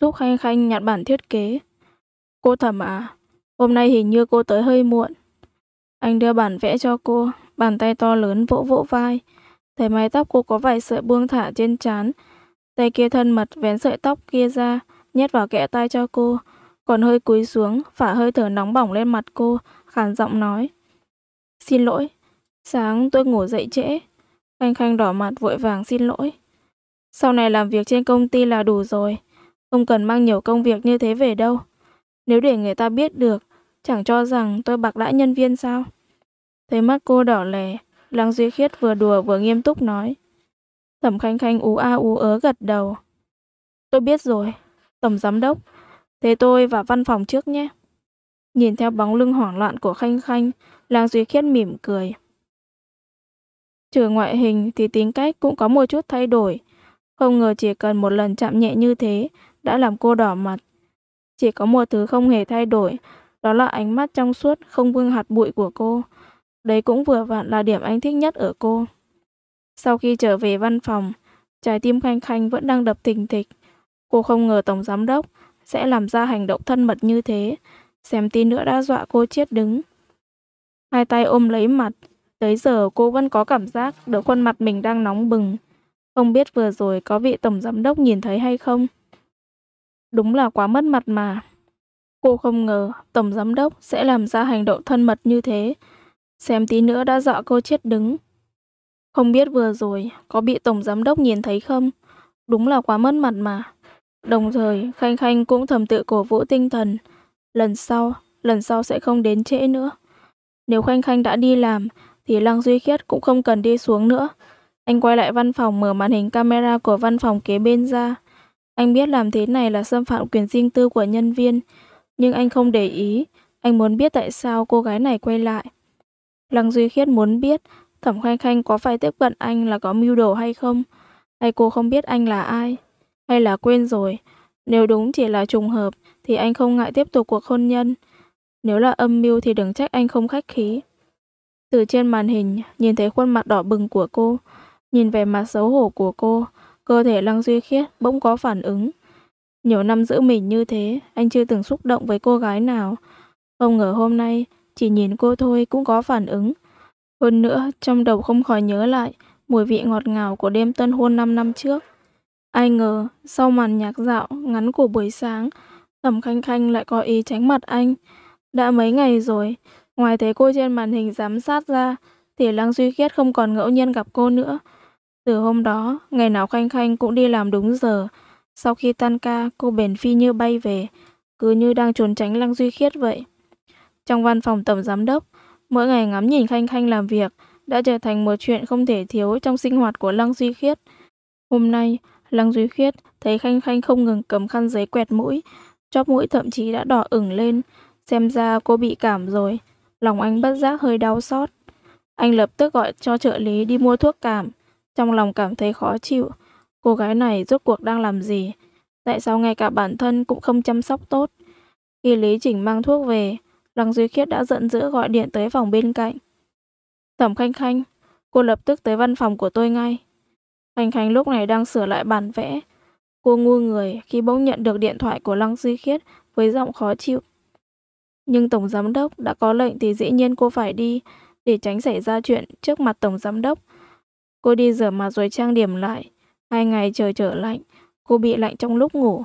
giúp Khanh Khanh nhặt bản thiết kế. Cô thẩm à, hôm nay hình như cô tới hơi muộn. Anh đưa bản vẽ cho cô, bàn tay to lớn vỗ vỗ vai. Thấy mái tóc cô có vài sợi buông thả trên trán, tay kia thân mật vén sợi tóc kia ra, nhét vào kẽ tay cho cô, còn hơi cúi xuống, phả hơi thở nóng bỏng lên mặt cô, khàn giọng nói. Xin lỗi, sáng tôi ngủ dậy trễ. Khanh Khanh đỏ mặt vội vàng xin lỗi. Sau này làm việc trên công ty là đủ rồi, không cần mang nhiều công việc như thế về đâu. Nếu để người ta biết được, chẳng cho rằng tôi bạc đãi nhân viên sao? Thấy mắt cô đỏ lè, Lăng Duy Khiết vừa đùa vừa nghiêm túc nói. Thẩm Khanh Khanh ú a ú ớ gật đầu. Tôi biết rồi, Tổng Giám Đốc, thế tôi vào văn phòng trước nhé. Nhìn theo bóng lưng hoảng loạn của Khanh Khanh, Lăng Duy Khiết mỉm cười. Trừ ngoại hình thì tính cách cũng có một chút thay đổi, không ngờ chỉ cần một lần chạm nhẹ như thế đã làm cô đỏ mặt. Chỉ có một thứ không hề thay đổi, đó là ánh mắt trong suốt không vương hạt bụi của cô. Đấy cũng vừa vặn là điểm anh thích nhất ở cô. Sau khi trở về văn phòng, trái tim Khanh Khanh vẫn đang đập thình thịch. Cô không ngờ Tổng Giám Đốc sẽ làm ra hành động thân mật như thế. Xem tin nữa đã dọa cô chết đứng. Hai tay ôm lấy mặt, tới giờ cô vẫn có cảm giác được khuôn mặt mình đang nóng bừng. Không biết vừa rồi có vị tổng giám đốc nhìn thấy hay không? Đúng là quá mất mặt mà. Cô không ngờ tổng giám đốc sẽ làm ra hành động thân mật như thế. Xem tí nữa đã dọa cô chết đứng. Không biết vừa rồi có bị tổng giám đốc nhìn thấy không? Đúng là quá mất mặt mà. Đồng thời, Khanh Khanh cũng thầm tự cổ vũ tinh thần. Lần sau, lần sau sẽ không đến trễ nữa. Nếu Khanh Khanh đã đi làm, thì Lăng Duy Khiết cũng không cần đi xuống nữa. Anh quay lại văn phòng mở màn hình camera của văn phòng kế bên ra. Anh biết làm thế này là xâm phạm quyền riêng tư của nhân viên, nhưng anh không để ý. Anh muốn biết tại sao cô gái này quay lại. Lăng Duy Khiết muốn biết Thẩm Khanh Khanh có phải tiếp cận anh là có mưu đồ hay không? Hay cô không biết anh là ai? Hay là quên rồi? Nếu đúng chỉ là trùng hợp thì anh không ngại tiếp tục cuộc hôn nhân. Nếu là âm mưu thì đừng trách anh không khách khí. Từ trên màn hình, nhìn thấy khuôn mặt đỏ bừng của cô. Nhìn vẻ mặt xấu hổ của cô, cơ thể Lăng Duy Khiết bỗng có phản ứng. Nhiều năm giữ mình như thế, anh chưa từng xúc động với cô gái nào. Không ngờ hôm nay, chỉ nhìn cô thôi cũng có phản ứng. Hơn nữa, trong đầu không khỏi nhớ lại mùi vị ngọt ngào của đêm tân hôn 5 năm trước. Ai ngờ, sau màn nhạc dạo ngắn của buổi sáng, Thẩm Khanh Khanh lại có ý tránh mặt anh. Đã mấy ngày rồi, ngoài thấy cô trên màn hình giám sát ra, thì Lăng Duy Khiết không còn ngẫu nhiên gặp cô nữa. Từ hôm đó, ngày nào Khanh Khanh cũng đi làm đúng giờ. Sau khi tan ca, cô bền phi như bay về, cứ như đang trốn tránh Lăng Duy Khiết vậy. Trong văn phòng tổng giám đốc, mỗi ngày ngắm nhìn Khanh Khanh làm việc đã trở thành một chuyện không thể thiếu trong sinh hoạt của Lăng Duy Khiết. Hôm nay, Lăng Duy Khiết thấy Khanh Khanh không ngừng cầm khăn giấy quẹt mũi, chóp mũi thậm chí đã đỏ ửng lên, xem ra cô bị cảm rồi. Lòng anh bất giác hơi đau xót. Anh lập tức gọi cho trợ lý đi mua thuốc cảm. Trong lòng cảm thấy khó chịu, cô gái này rốt cuộc đang làm gì? Tại sao ngay cả bản thân cũng không chăm sóc tốt? Khi Lý chỉnh mang thuốc về, Lăng Duy Khiết đã giận dữ gọi điện tới phòng bên cạnh. Thẩm Khanh Khanh, cô lập tức tới văn phòng của tôi ngay. Khanh Khanh lúc này đang sửa lại bản vẽ. Cô ngu người khi bỗng nhận được điện thoại của Lăng Duy Khiết với giọng khó chịu. Nhưng Tổng Giám Đốc đã có lệnh thì dĩ nhiên cô phải đi để tránh xảy ra chuyện trước mặt Tổng Giám Đốc Cô đi rửa mặt rồi trang điểm lại. Hai ngày trời trở lạnh, cô bị lạnh trong lúc ngủ.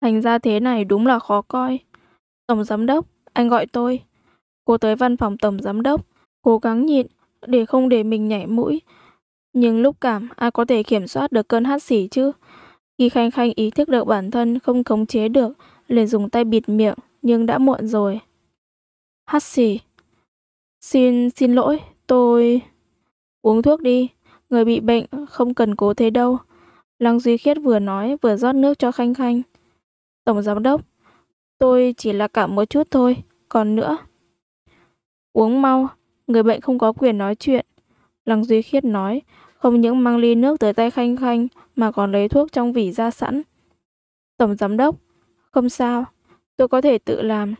Thành ra thế này đúng là khó coi. Tổng giám đốc, anh gọi tôi. Cô tới văn phòng tổng giám đốc, cố gắng nhịn để không để mình nhảy mũi. Nhưng lúc cảm ai có thể kiểm soát được cơn hắt xỉ chứ? Khi Khanh Khanh ý thức được bản thân không khống chế được, liền dùng tay bịt miệng, nhưng đã muộn rồi. Hắt xỉ. Xin, xin lỗi, tôi... Uống thuốc đi, Người bị bệnh không cần cố thế đâu. Lăng Duy Khiết vừa nói vừa rót nước cho Khanh Khanh. Tổng giám đốc, tôi chỉ là cảm một chút thôi, còn nữa. Uống mau, người bệnh không có quyền nói chuyện. Lăng Duy Khiết nói, không những mang ly nước tới tay Khanh Khanh mà còn lấy thuốc trong vỉ ra sẵn. Tổng giám đốc, không sao, tôi có thể tự làm.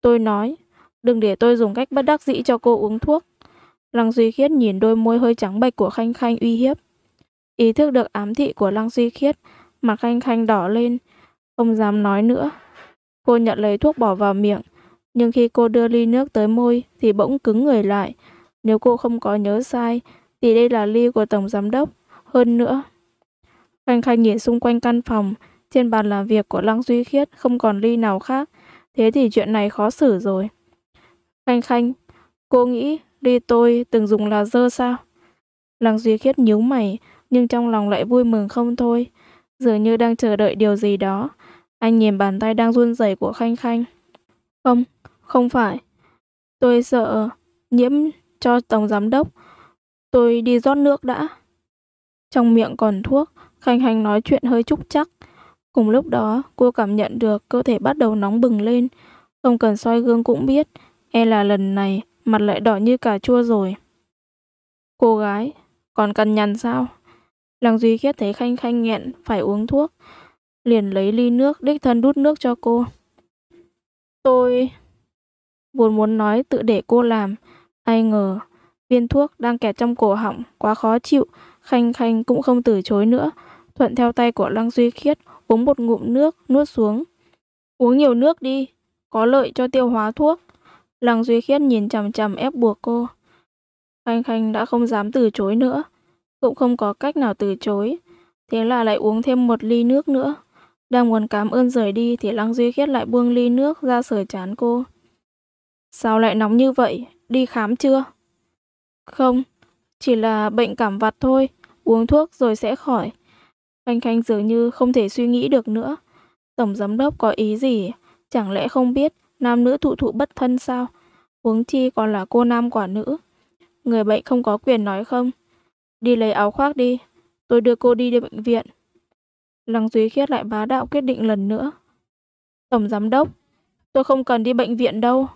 Tôi nói, đừng để tôi dùng cách bất đắc dĩ cho cô uống thuốc. Lăng Duy Khiết nhìn đôi môi hơi trắng bệch của Khanh Khanh uy hiếp. Ý thức được ám thị của Lăng Duy Khiết, mặt Khanh Khanh đỏ lên, không dám nói nữa. Cô nhận lấy thuốc bỏ vào miệng, nhưng khi cô đưa ly nước tới môi thì bỗng cứng người lại. Nếu cô không có nhớ sai, thì đây là ly của Tổng Giám Đốc. Hơn nữa, Khanh Khanh nhìn xung quanh căn phòng, trên bàn làm việc của Lăng Duy Khiết không còn ly nào khác, thế thì chuyện này khó xử rồi. Khanh Khanh, cô nghĩ đi tôi từng dùng là dơ sao? Lăng Duy Khiết nhíu mày, nhưng trong lòng lại vui mừng không thôi, dường như đang chờ đợi điều gì đó. Anh nhìn bàn tay đang run rẩy của Khanh Khanh. Không, không phải. Tôi sợ nhiễm cho tổng giám đốc. Tôi đi rót nước đã. Trong miệng còn thuốc, Khanh Khanh nói chuyện hơi trúc chắc. Cùng lúc đó, cô cảm nhận được cơ thể bắt đầu nóng bừng lên. Không cần soi gương cũng biết, e là lần này mặt lại đỏ như cà chua rồi. Cô gái, còn cần nhằn sao? Lăng Duy Khiết thấy Khanh Khanh nghẹn, phải uống thuốc. Liền lấy ly nước, đích thân đút nước cho cô. Tôi... Vốn muốn nói tự để cô làm. Ai ngờ, viên thuốc đang kẹt trong cổ họng, quá khó chịu. Khanh Khanh cũng không từ chối nữa. Thuận theo tay của Lăng Duy Khiết, uống một ngụm nước, nuốt xuống. Uống nhiều nước đi, có lợi cho tiêu hóa thuốc. Lăng Duy Khiết nhìn chằm chằm ép buộc cô. Khanh Khanh đã không dám từ chối nữa, cũng không có cách nào từ chối. Thế là lại uống thêm một ly nước nữa. Đang muốn cảm ơn rời đi thì Lăng Duy Khiết lại buông ly nước ra sờ chán cô. Sao lại nóng như vậy? Đi khám chưa? Không, chỉ là bệnh cảm vặt thôi, uống thuốc rồi sẽ khỏi. Khanh Khanh dường như không thể suy nghĩ được nữa. Tổng giám đốc có ý gì? Chẳng lẽ không biết nam nữ thụ thụ bất thân sao? Huống chi còn là cô nam quả nữ. Người bệnh không có quyền nói không. Đi lấy áo khoác đi, tôi đưa cô đi đến bệnh viện. Lăng Duy Khiết lại bá đạo quyết định lần nữa. Tổng giám đốc, tôi không cần đi bệnh viện đâu.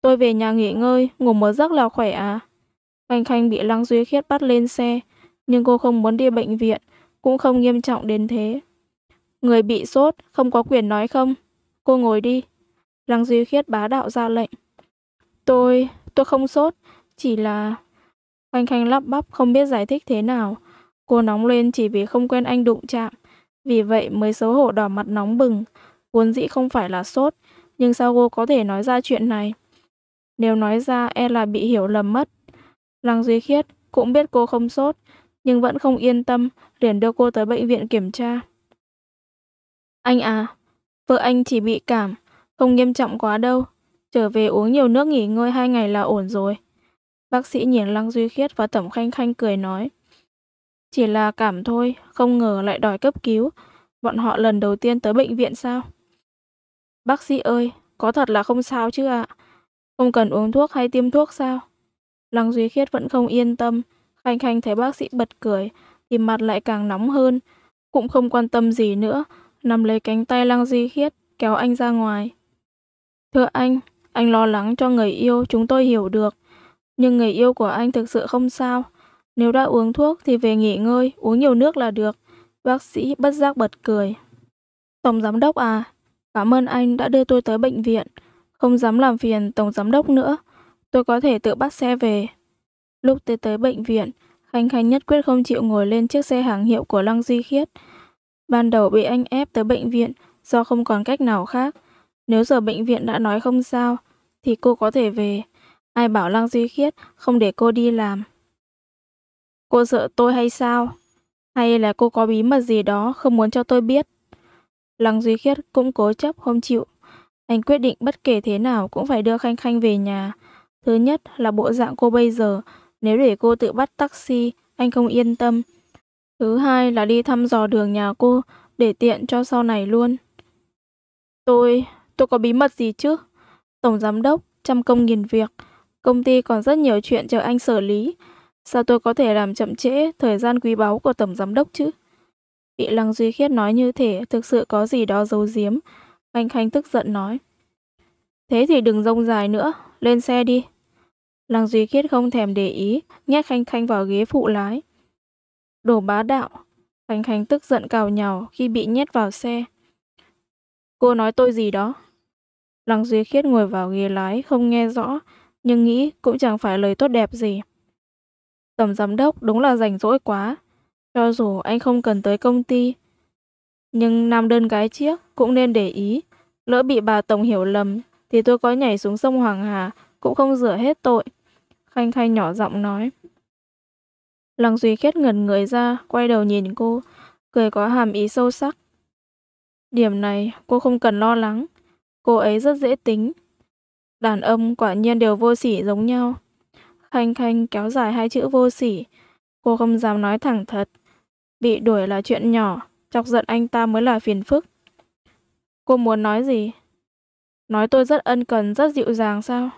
Tôi về nhà nghỉ ngơi, ngủ một giấc là khỏe à. Khanh Khanh bị Lăng Duy Khiết bắt lên xe, nhưng cô không muốn đi bệnh viện, cũng không nghiêm trọng đến thế. Người bị sốt, không có quyền nói không. Cô ngồi đi. Lăng Duy Khiết bá đạo ra lệnh. Tôi, tôi không sốt, chỉ là... Oanh Khanh lắp bắp không biết giải thích thế nào. Cô nóng lên chỉ vì không quen anh đụng chạm. Vì vậy mới xấu hổ đỏ mặt nóng bừng. Vốn dĩ không phải là sốt, nhưng sao cô có thể nói ra chuyện này? Nếu nói ra e là bị hiểu lầm mất. Lăng Duy Khiết cũng biết cô không sốt, nhưng vẫn không yên tâm, liền đưa cô tới bệnh viện kiểm tra. Anh à, vợ anh chỉ bị cảm, không nghiêm trọng quá đâu, trở về uống nhiều nước nghỉ ngơi hai ngày là ổn rồi. Bác sĩ nhìn Lăng Duy Khiết và Thẩm Khanh Khanh cười nói. Chỉ là cảm thôi, không ngờ lại đòi cấp cứu. Bọn họ lần đầu tiên tới bệnh viện sao? Bác sĩ ơi, có thật là không sao chứ ạ? À? Không cần uống thuốc hay tiêm thuốc sao? Lăng Duy Khiết vẫn không yên tâm. Khanh Khanh thấy bác sĩ bật cười, thì mặt lại càng nóng hơn. Cũng không quan tâm gì nữa, nằm lấy cánh tay Lăng Duy Khiết, kéo anh ra ngoài. Thưa anh, anh lo lắng cho người yêu chúng tôi hiểu được. Nhưng người yêu của anh thực sự không sao. Nếu đã uống thuốc thì về nghỉ ngơi, uống nhiều nước là được. Bác sĩ bất giác bật cười. Tổng giám đốc à, cảm ơn anh đã đưa tôi tới bệnh viện. Không dám làm phiền tổng giám đốc nữa. Tôi có thể tự bắt xe về. Lúc tôi tới bệnh viện, Khanh Khanh nhất quyết không chịu ngồi lên chiếc xe hàng hiệu của Lăng Duy Khiết. Ban đầu bị anh ép tới bệnh viện do không còn cách nào khác. Nếu giờ bệnh viện đã nói không sao, thì cô có thể về. Ai bảo Lăng Duy Khiết không để cô đi làm. Cô sợ tôi hay sao? Hay là cô có bí mật gì đó không muốn cho tôi biết? Lăng Duy Khiết cũng cố chấp không chịu. Anh quyết định bất kể thế nào cũng phải đưa Khanh Khanh về nhà. Thứ nhất là bộ dạng cô bây giờ, nếu để cô tự bắt taxi, anh không yên tâm. Thứ hai là đi thăm dò đường nhà cô, để tiện cho sau này luôn. Tôi, tôi có bí mật gì chứ? Tổng giám đốc, trăm công nghìn việc, công ty còn rất nhiều chuyện chờ anh xử lý. Sao tôi có thể làm chậm trễ thời gian quý báu của tổng giám đốc chứ? Bị Lăng Duy Khiết nói như thể thực sự có gì đó giấu giếm. anh Khanh tức giận nói. Thế thì đừng rông dài nữa, lên xe đi. Lăng Duy Khiết không thèm để ý, nhét Khanh Khanh vào ghế phụ lái. Đồ bá đạo. Khanh Khanh tức giận cào nhào khi bị nhét vào xe. Cô nói tôi gì đó? Lăng Duy Khiết ngồi vào ghế lái không nghe rõ, nhưng nghĩ cũng chẳng phải lời tốt đẹp gì. Tổng giám đốc đúng là rảnh rỗi quá, cho dù anh không cần tới công ty. Nhưng nam đơn gái chiếc cũng nên để ý, lỡ bị bà Tổng hiểu lầm thì tôi có nhảy xuống sông Hoàng Hà cũng không rửa hết tội. Khanh Khanh nhỏ giọng nói. Lăng Duy Khiết ngẩn người ra, quay đầu nhìn cô, cười có hàm ý sâu sắc. Điểm này cô không cần lo lắng, cô ấy rất dễ tính. Đàn ông quả nhiên đều vô sỉ giống nhau. Khanh khanh kéo dài hai chữ vô sỉ, cô không dám nói thẳng thật. Bị đuổi là chuyện nhỏ, chọc giận anh ta mới là phiền phức. Cô muốn nói gì? Nói tôi rất ân cần, rất dịu dàng sao?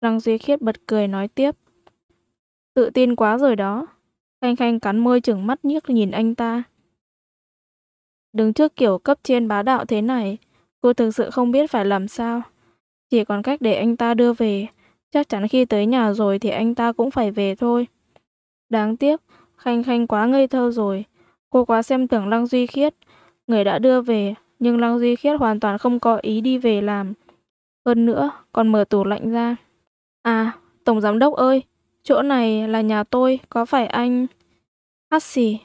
Lăng Duy Khiết bật cười nói tiếp. Tự tin quá rồi đó. Khanh khanh cắn môi chừng mắt nhiếc nhìn anh ta. Đứng trước kiểu cấp trên bá đạo thế này, cô thực sự không biết phải làm sao. Chỉ còn cách để anh ta đưa về, chắc chắn khi tới nhà rồi thì anh ta cũng phải về thôi. Đáng tiếc, Khanh Khanh quá ngây thơ rồi, cô quá xem tưởng Lăng Duy Khiết, người đã đưa về, nhưng Lăng Duy Khiết hoàn toàn không có ý đi về làm. Hơn nữa, còn mở tủ lạnh ra. À, Tổng Giám Đốc ơi, chỗ này là nhà tôi, có phải anh... Hát xì,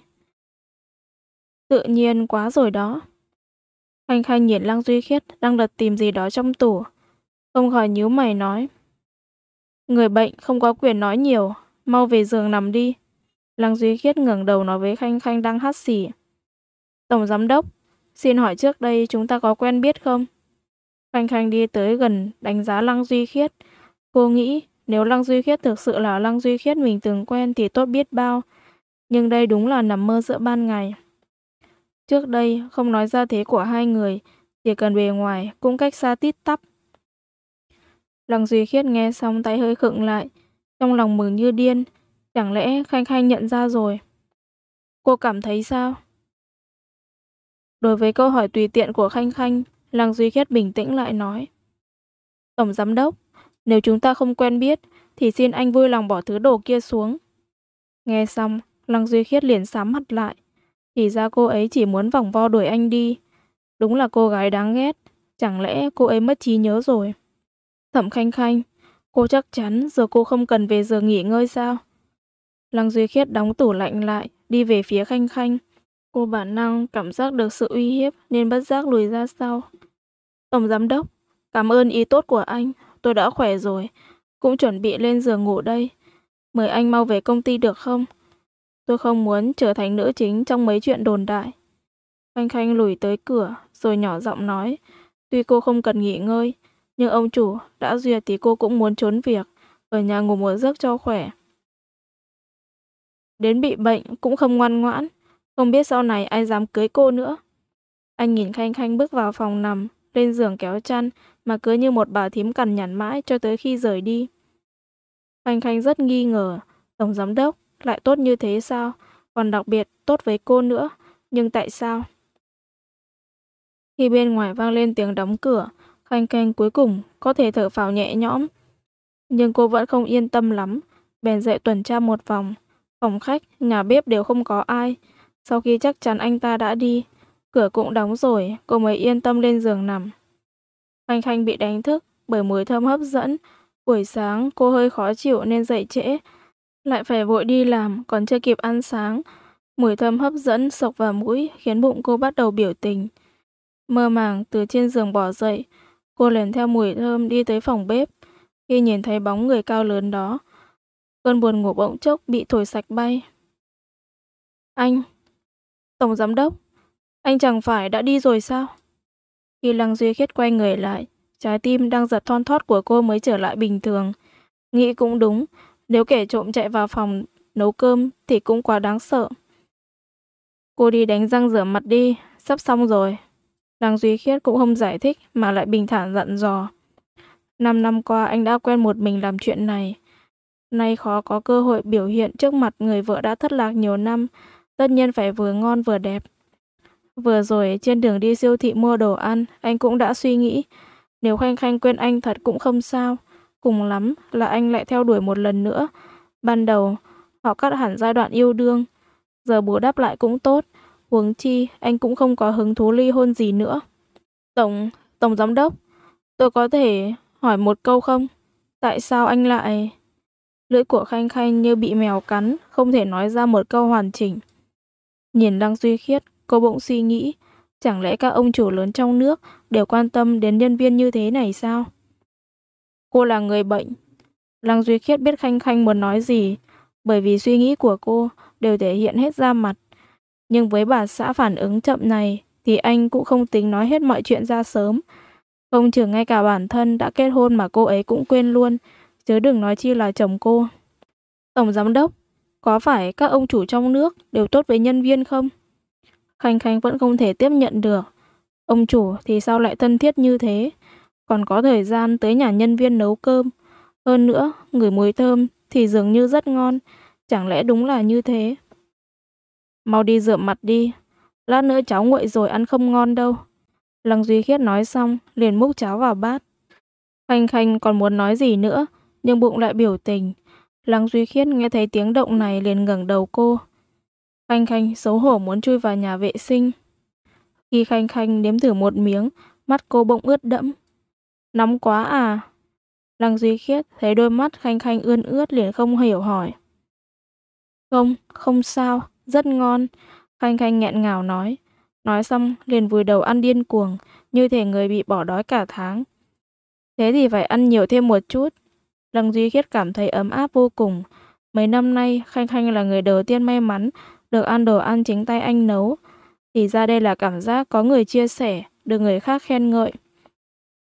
Tự nhiên quá rồi đó. Khanh khanh nhìn Lăng Duy Khiết đang lật tìm gì đó trong tủ. Không khỏi nhíu mày nói. Người bệnh không có quyền nói nhiều, mau về giường nằm đi. Lăng Duy Khiết ngẩng đầu nói với Khanh Khanh đang hắt xỉ. Tổng giám đốc, xin hỏi trước đây chúng ta có quen biết không? Khanh Khanh đi tới gần đánh giá Lăng Duy Khiết. Cô nghĩ nếu Lăng Duy Khiết thực sự là Lăng Duy Khiết mình từng quen thì tốt biết bao. Nhưng đây đúng là nằm mơ giữa ban ngày. Trước đây, không nói ra thế của hai người, chỉ cần bề ngoài cũng cách xa tít tắp. Lăng Duy Khiết nghe xong tay hơi khựng lại, trong lòng mừng như điên, chẳng lẽ Khanh Khanh nhận ra rồi. Cô cảm thấy sao? Đối với câu hỏi tùy tiện của Khanh Khanh, Lăng Duy Khiết bình tĩnh lại nói. Tổng Giám Đốc, nếu chúng ta không quen biết, thì xin anh vui lòng bỏ thứ đồ kia xuống. Nghe xong, Lăng Duy Khiết liền sám mặt lại, thì ra cô ấy chỉ muốn vòng vo đuổi anh đi. Đúng là cô gái đáng ghét. Chẳng lẽ cô ấy mất trí nhớ rồi? Thẩm Khanh Khanh, cô chắc chắn giờ cô không cần về giờ nghỉ ngơi sao? Lăng Duy Khiết đóng tủ lạnh lại, đi về phía Khanh Khanh. Cô bản năng cảm giác được sự uy hiếp nên bất giác lùi ra sau. Tổng giám đốc, cảm ơn ý tốt của anh, tôi đã khỏe rồi, cũng chuẩn bị lên giường ngủ đây. Mời anh mau về công ty được không? Tôi không muốn trở thành nữ chính trong mấy chuyện đồn đại. Khanh Khanh lùi tới cửa rồi nhỏ giọng nói, tuy cô không cần nghỉ ngơi, nhưng ông chủ đã duyệt thì cô cũng muốn trốn việc, ở nhà ngủ một giấc cho khỏe. Đến bị bệnh cũng không ngoan ngoãn, không biết sau này ai dám cưới cô nữa. Anh nhìn Khanh Khanh bước vào phòng nằm, lên giường kéo chăn mà cứ như một bà thím cằn nhằn mãi cho tới khi rời đi. Khanh Khanh rất nghi ngờ, tổng giám đốc, lại tốt như thế sao? Còn đặc biệt tốt với cô nữa, nhưng tại sao? Khi bên ngoài vang lên tiếng đóng cửa, Khanh Khanh cuối cùng có thể thở phào nhẹ nhõm. Nhưng cô vẫn không yên tâm lắm, bèn dậy tuần tra một vòng. Phòng khách, nhà bếp đều không có ai. Sau khi chắc chắn anh ta đã đi, cửa cũng đóng rồi, cô mới yên tâm lên giường nằm. Khanh Khanh bị đánh thức bởi mùi thơm hấp dẫn. Buổi sáng cô hơi khó chịu nên dậy trễ, lại phải vội đi làm, còn chưa kịp ăn sáng. Mùi thơm hấp dẫn sộc vào mũi khiến bụng cô bắt đầu biểu tình. Mơ màng từ trên giường bỏ dậy, cô liền theo mùi thơm đi tới phòng bếp. Khi nhìn thấy bóng người cao lớn đó, cơn buồn ngủ bỗng chốc bị thổi sạch bay. Anh, Tổng Giám Đốc, anh chẳng phải đã đi rồi sao? Khi Lăng Duy Khiết quay người lại, trái tim đang giật thon thót của cô mới trở lại bình thường. Nghĩ cũng đúng, nếu kẻ trộm chạy vào phòng nấu cơm thì cũng quá đáng sợ. Cô đi đánh răng rửa mặt đi, sắp xong rồi. Đằng Duy Khiết cũng không giải thích mà lại bình thản dặn dò. Năm năm qua anh đã quen một mình làm chuyện này. Nay khó có cơ hội biểu hiện trước mặt người vợ đã thất lạc nhiều năm, tất nhiên phải vừa ngon vừa đẹp. Vừa rồi trên đường đi siêu thị mua đồ ăn, anh cũng đã suy nghĩ, nếu Khanh Khanh quên anh thật cũng không sao. Cùng lắm là anh lại theo đuổi một lần nữa. Ban đầu, họ cắt hẳn giai đoạn yêu đương. Giờ bù đáp lại cũng tốt. Huống chi, anh cũng không có hứng thú ly hôn gì nữa. Tổng, tổng giám đốc, tôi có thể hỏi một câu không? Tại sao anh lại... Lưỡi của Khanh Khanh như bị mèo cắn, không thể nói ra một câu hoàn chỉnh. Nhìn đang Duy Khiết, cô bỗng suy nghĩ, chẳng lẽ các ông chủ lớn trong nước đều quan tâm đến nhân viên như thế này sao? Cô là người bệnh. Lăng Duy Khiết biết Khanh Khanh muốn nói gì, bởi vì suy nghĩ của cô đều thể hiện hết ra mặt. Nhưng với bà xã phản ứng chậm này, thì anh cũng không tính nói hết mọi chuyện ra sớm. Không chừng ngay cả bản thân đã kết hôn mà cô ấy cũng quên luôn, chứ đừng nói chi là chồng cô. Tổng giám đốc, có phải các ông chủ trong nước đều tốt với nhân viên không? Khanh Khanh vẫn không thể tiếp nhận được. Ông chủ thì sao lại thân thiết như thế? còn có thời gian tới nhà nhân viên nấu cơm. Hơn nữa, người muối thơm thì dường như rất ngon, chẳng lẽ đúng là như thế? Mau đi rửa mặt đi, lát nữa cháu nguội rồi ăn không ngon đâu. Lăng Duy Khiết nói xong, liền múc cháo vào bát. Khanh Khanh còn muốn nói gì nữa, nhưng bụng lại biểu tình. Lăng Duy Khiết nghe thấy tiếng động này liền ngẩng đầu cô. Khanh Khanh xấu hổ muốn chui vào nhà vệ sinh. Khi Khanh Khanh nếm thử một miếng, mắt cô bỗng ướt đẫm, Nóng quá à? Lăng Duy Khiết thấy đôi mắt khanh khanh ươn ướt liền không hiểu hỏi. Không, không sao, rất ngon. Khanh khanh nghẹn ngào nói. Nói xong liền vùi đầu ăn điên cuồng, như thể người bị bỏ đói cả tháng. Thế thì phải ăn nhiều thêm một chút. Lăng Duy Khiết cảm thấy ấm áp vô cùng. Mấy năm nay, Khanh Khanh là người đầu tiên may mắn được ăn đồ ăn chính tay anh nấu. Thì ra đây là cảm giác có người chia sẻ, được người khác khen ngợi.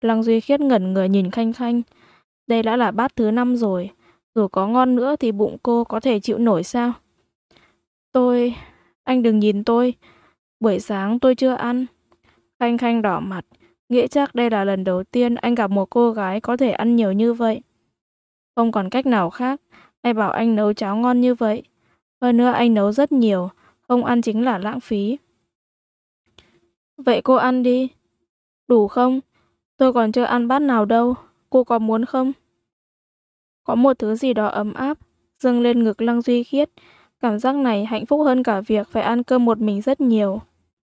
Lăng Duy Khiết ngẩn người nhìn Khanh Khanh. Đây đã là bát thứ năm rồi. Dù có ngon nữa thì bụng cô có thể chịu nổi sao? Tôi... Anh đừng nhìn tôi. Buổi sáng tôi chưa ăn. Khanh Khanh đỏ mặt. nghĩa chắc đây là lần đầu tiên anh gặp một cô gái có thể ăn nhiều như vậy. Không còn cách nào khác. Ai bảo anh nấu cháo ngon như vậy. Hơn nữa anh nấu rất nhiều. Không ăn chính là lãng phí. Vậy cô ăn đi. Đủ không? Tôi còn chưa ăn bát nào đâu, cô có muốn không? Có một thứ gì đó ấm áp, dâng lên ngực Lăng Duy Khiết. Cảm giác này hạnh phúc hơn cả việc phải ăn cơm một mình rất nhiều.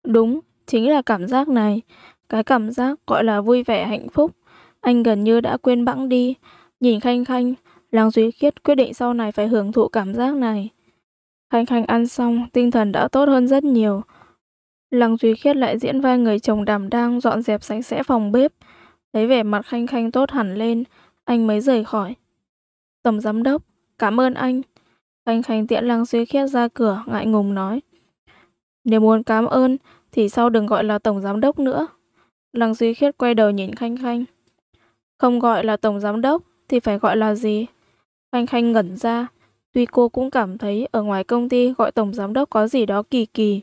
Đúng, chính là cảm giác này. Cái cảm giác gọi là vui vẻ hạnh phúc. Anh gần như đã quên bẵng đi. Nhìn Khanh Khanh, Lăng Duy Khiết quyết định sau này phải hưởng thụ cảm giác này. Khanh Khanh ăn xong, tinh thần đã tốt hơn rất nhiều. Lăng Duy Khiết lại diễn vai người chồng đảm đang dọn dẹp sạch sẽ phòng bếp. Thấy vẻ mặt Khanh Khanh tốt hẳn lên, anh mới rời khỏi. Tổng giám đốc, cảm ơn anh. Khanh Khanh tiện lăng suy khiết ra cửa, ngại ngùng nói. Nếu muốn cảm ơn, thì sau đừng gọi là tổng giám đốc nữa. Lăng suy khiết quay đầu nhìn Khanh Khanh. Không gọi là tổng giám đốc, thì phải gọi là gì? Khanh Khanh ngẩn ra. Tuy cô cũng cảm thấy ở ngoài công ty gọi tổng giám đốc có gì đó kỳ kỳ,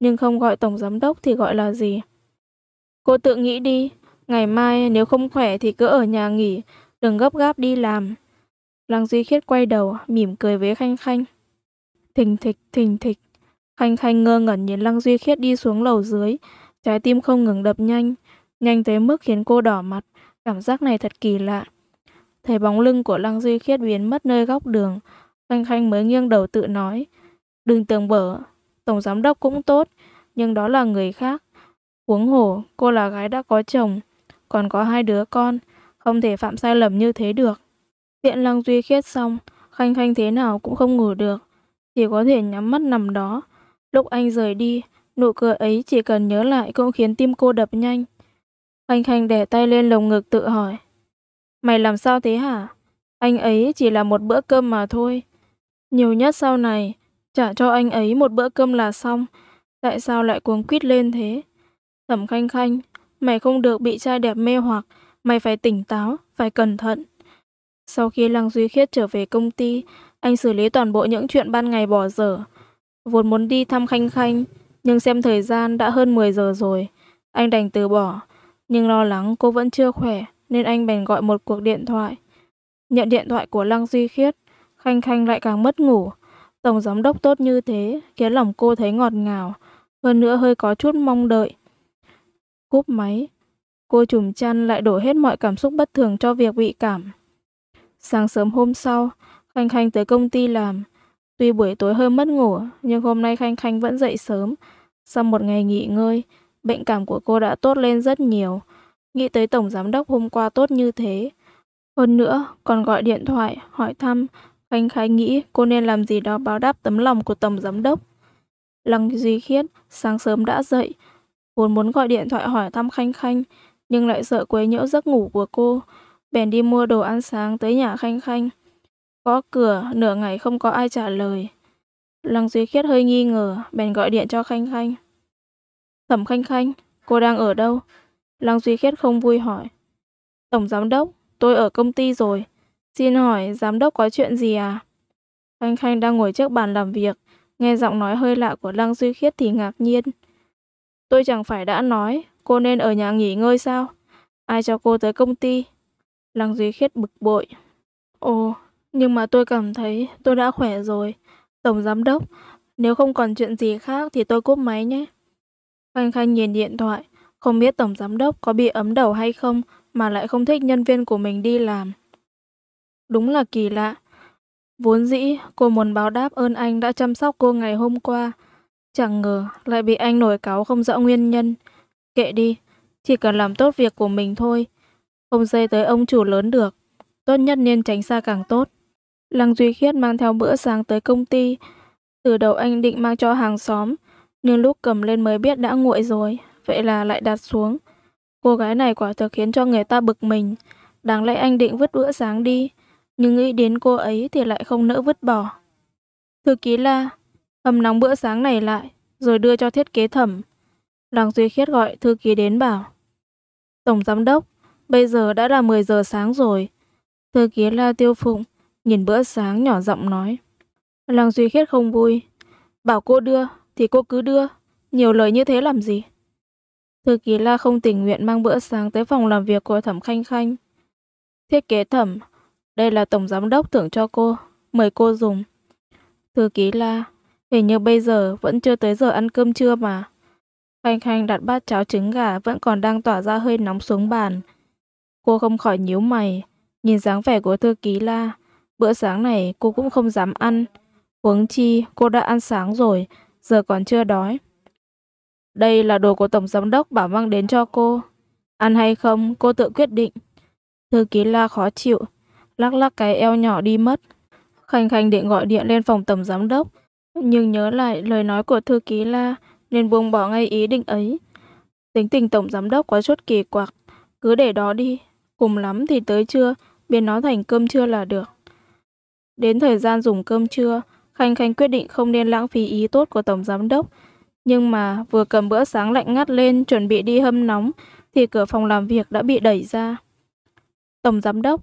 nhưng không gọi tổng giám đốc thì gọi là gì? Cô tự nghĩ đi, Ngày mai nếu không khỏe thì cứ ở nhà nghỉ, đừng gấp gáp đi làm. Lăng Duy Khiết quay đầu, mỉm cười với Khanh Khanh. Thình thịch, thình thịch. Khanh Khanh ngơ ngẩn nhìn Lăng Duy Khiết đi xuống lầu dưới, trái tim không ngừng đập nhanh, nhanh tới mức khiến cô đỏ mặt, cảm giác này thật kỳ lạ. Thấy bóng lưng của Lăng Duy Khiết biến mất nơi góc đường, Khanh Khanh mới nghiêng đầu tự nói, đừng tưởng bở, tổng giám đốc cũng tốt, nhưng đó là người khác. Huống hồ, cô là gái đã có chồng, còn có hai đứa con, không thể phạm sai lầm như thế được. Tiện lăng duy khiết xong, khanh khanh thế nào cũng không ngủ được, chỉ có thể nhắm mắt nằm đó. Lúc anh rời đi, nụ cười ấy chỉ cần nhớ lại cũng khiến tim cô đập nhanh. Khanh khanh để tay lên lồng ngực tự hỏi. Mày làm sao thế hả? Anh ấy chỉ là một bữa cơm mà thôi. Nhiều nhất sau này, trả cho anh ấy một bữa cơm là xong. Tại sao lại cuồng quýt lên thế? Thẩm khanh khanh, mày không được bị trai đẹp mê hoặc, mày phải tỉnh táo, phải cẩn thận. Sau khi Lăng Duy Khiết trở về công ty, anh xử lý toàn bộ những chuyện ban ngày bỏ dở. Vốn muốn đi thăm Khanh Khanh, nhưng xem thời gian đã hơn 10 giờ rồi, anh đành từ bỏ. Nhưng lo lắng cô vẫn chưa khỏe, nên anh bèn gọi một cuộc điện thoại. Nhận điện thoại của Lăng Duy Khiết, Khanh Khanh lại càng mất ngủ. Tổng giám đốc tốt như thế, khiến lòng cô thấy ngọt ngào, hơn nữa hơi có chút mong đợi. Cúp máy. Cô trùm chăn lại đổ hết mọi cảm xúc bất thường cho việc bị cảm. Sáng sớm hôm sau, Khanh Khanh tới công ty làm. Tuy buổi tối hơi mất ngủ, nhưng hôm nay Khanh Khanh vẫn dậy sớm. Sau một ngày nghỉ ngơi, bệnh cảm của cô đã tốt lên rất nhiều. Nghĩ tới tổng giám đốc hôm qua tốt như thế. Hơn nữa, còn gọi điện thoại, hỏi thăm. Khanh Khanh nghĩ cô nên làm gì đó báo đáp tấm lòng của tổng giám đốc. Lăng Duy Khiết sáng sớm đã dậy, Vốn muốn gọi điện thoại hỏi thăm Khanh Khanh, nhưng lại sợ quấy nhiễu giấc ngủ của cô. Bèn đi mua đồ ăn sáng tới nhà Khanh Khanh. Có cửa, nửa ngày không có ai trả lời. Lăng Duy Khiết hơi nghi ngờ, bèn gọi điện cho Khanh Khanh. Thẩm Khanh Khanh, cô đang ở đâu? Lăng Duy Khiết không vui hỏi. Tổng giám đốc, tôi ở công ty rồi. Xin hỏi giám đốc có chuyện gì à? Khanh Khanh đang ngồi trước bàn làm việc, nghe giọng nói hơi lạ của Lăng Duy Khiết thì ngạc nhiên. Tôi chẳng phải đã nói cô nên ở nhà nghỉ ngơi sao? Ai cho cô tới công ty? Lăng Duy Khiết bực bội. Ồ, nhưng mà tôi cảm thấy tôi đã khỏe rồi. Tổng giám đốc, nếu không còn chuyện gì khác thì tôi cúp máy nhé. Khanh Khanh nhìn điện thoại, không biết tổng giám đốc có bị ấm đầu hay không mà lại không thích nhân viên của mình đi làm. Đúng là kỳ lạ. Vốn dĩ cô muốn báo đáp ơn anh đã chăm sóc cô ngày hôm qua, Chẳng ngờ lại bị anh nổi cáo không rõ nguyên nhân. Kệ đi, chỉ cần làm tốt việc của mình thôi. Không dây tới ông chủ lớn được. Tốt nhất nên tránh xa càng tốt. Lăng Duy Khiết mang theo bữa sáng tới công ty. Từ đầu anh định mang cho hàng xóm, nhưng lúc cầm lên mới biết đã nguội rồi, vậy là lại đặt xuống. Cô gái này quả thực khiến cho người ta bực mình. Đáng lẽ anh định vứt bữa sáng đi, nhưng nghĩ đến cô ấy thì lại không nỡ vứt bỏ. Thư ký La, hầm nóng bữa sáng này lại, rồi đưa cho thiết kế thẩm. Đằng Duy Khiết gọi thư ký đến bảo. Tổng giám đốc, bây giờ đã là 10 giờ sáng rồi. Thư ký La Tiêu Phụng nhìn bữa sáng nhỏ giọng nói. Lăng Duy Khiết không vui. Bảo cô đưa thì cô cứ đưa. Nhiều lời như thế làm gì? Thư ký La không tình nguyện mang bữa sáng tới phòng làm việc của Thẩm Khanh Khanh. Thiết kế Thẩm, đây là tổng giám đốc thưởng cho cô. Mời cô dùng. Thư ký La Hình như bây giờ vẫn chưa tới giờ ăn cơm trưa mà. Khanh Khanh đặt bát cháo trứng gà vẫn còn đang tỏa ra hơi nóng xuống bàn. Cô không khỏi nhíu mày, nhìn dáng vẻ của thư ký la. Bữa sáng này cô cũng không dám ăn. Huống chi cô đã ăn sáng rồi, giờ còn chưa đói. Đây là đồ của tổng giám đốc bảo mang đến cho cô. Ăn hay không cô tự quyết định. Thư ký la khó chịu, lắc lắc cái eo nhỏ đi mất. Khanh Khanh định gọi điện lên phòng tổng giám đốc nhưng nhớ lại lời nói của thư ký La nên buông bỏ ngay ý định ấy. Tính tình tổng giám đốc quá chút kỳ quặc, cứ để đó đi, cùng lắm thì tới trưa biến nó thành cơm trưa là được. Đến thời gian dùng cơm trưa, Khanh Khanh quyết định không nên lãng phí ý tốt của tổng giám đốc, nhưng mà vừa cầm bữa sáng lạnh ngắt lên chuẩn bị đi hâm nóng thì cửa phòng làm việc đã bị đẩy ra. Tổng giám đốc,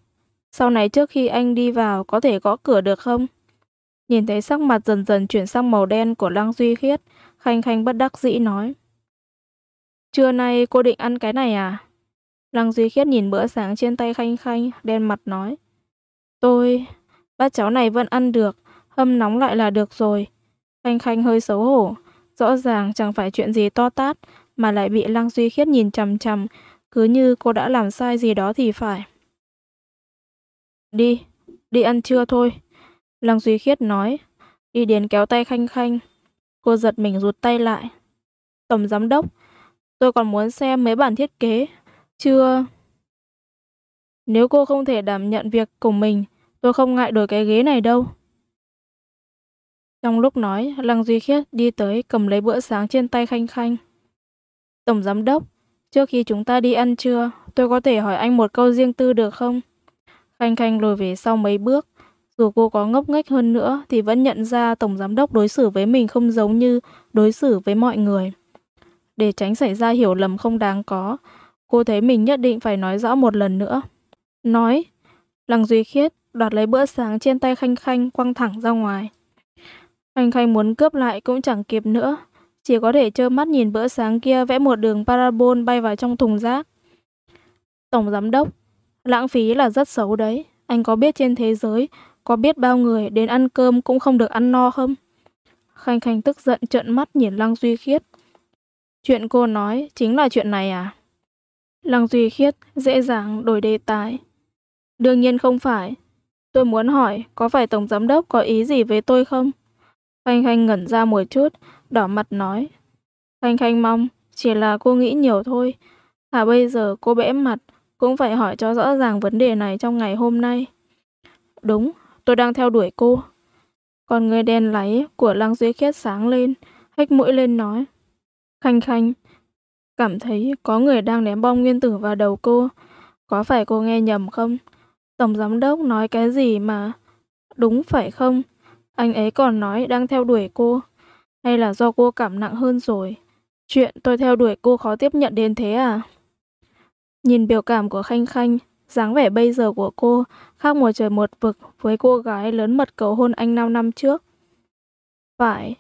sau này trước khi anh đi vào có thể gõ cửa được không? Nhìn thấy sắc mặt dần dần chuyển sang màu đen của Lăng Duy Khiết, Khanh Khanh bất đắc dĩ nói. Trưa nay cô định ăn cái này à? Lăng Duy Khiết nhìn bữa sáng trên tay Khanh Khanh, đen mặt nói. Tôi, bát cháu này vẫn ăn được, hâm nóng lại là được rồi. Khanh Khanh hơi xấu hổ, rõ ràng chẳng phải chuyện gì to tát, mà lại bị Lăng Duy Khiết nhìn chằm chằm, cứ như cô đã làm sai gì đó thì phải. Đi, đi ăn trưa thôi, Lăng Duy Khiết nói, đi đến kéo tay Khanh Khanh. Cô giật mình rụt tay lại. Tổng giám đốc, tôi còn muốn xem mấy bản thiết kế. Chưa... Nếu cô không thể đảm nhận việc cùng mình, tôi không ngại đổi cái ghế này đâu. Trong lúc nói, Lăng Duy Khiết đi tới cầm lấy bữa sáng trên tay Khanh Khanh. Tổng giám đốc, trước khi chúng ta đi ăn trưa, tôi có thể hỏi anh một câu riêng tư được không? Khanh Khanh lùi về sau mấy bước, dù cô có ngốc nghếch hơn nữa thì vẫn nhận ra Tổng Giám đốc đối xử với mình không giống như đối xử với mọi người. Để tránh xảy ra hiểu lầm không đáng có, cô thấy mình nhất định phải nói rõ một lần nữa. Nói, Lăng Duy Khiết đoạt lấy bữa sáng trên tay Khanh Khanh quăng thẳng ra ngoài. Khanh Khanh muốn cướp lại cũng chẳng kịp nữa, chỉ có thể trơ mắt nhìn bữa sáng kia vẽ một đường parabol bay vào trong thùng rác. Tổng giám đốc, lãng phí là rất xấu đấy, anh có biết trên thế giới có biết bao người đến ăn cơm cũng không được ăn no không? Khanh Khanh tức giận trợn mắt nhìn Lăng Duy Khiết. Chuyện cô nói chính là chuyện này à? Lăng Duy Khiết dễ dàng đổi đề tài. Đương nhiên không phải. Tôi muốn hỏi có phải Tổng Giám Đốc có ý gì với tôi không? Khanh Khanh ngẩn ra một chút, đỏ mặt nói. Khanh Khanh mong, chỉ là cô nghĩ nhiều thôi. Thà bây giờ cô bẽ mặt, cũng phải hỏi cho rõ ràng vấn đề này trong ngày hôm nay. Đúng, tôi đang theo đuổi cô. Còn người đen láy của Lăng Duy Khiết sáng lên, hách mũi lên nói. Khanh khanh, cảm thấy có người đang ném bom nguyên tử vào đầu cô. Có phải cô nghe nhầm không? Tổng giám đốc nói cái gì mà? Đúng phải không? Anh ấy còn nói đang theo đuổi cô. Hay là do cô cảm nặng hơn rồi? Chuyện tôi theo đuổi cô khó tiếp nhận đến thế à? Nhìn biểu cảm của Khanh Khanh, dáng vẻ bây giờ của cô khác một trời một vực với cô gái lớn mật cầu hôn anh 5 năm trước. Phải.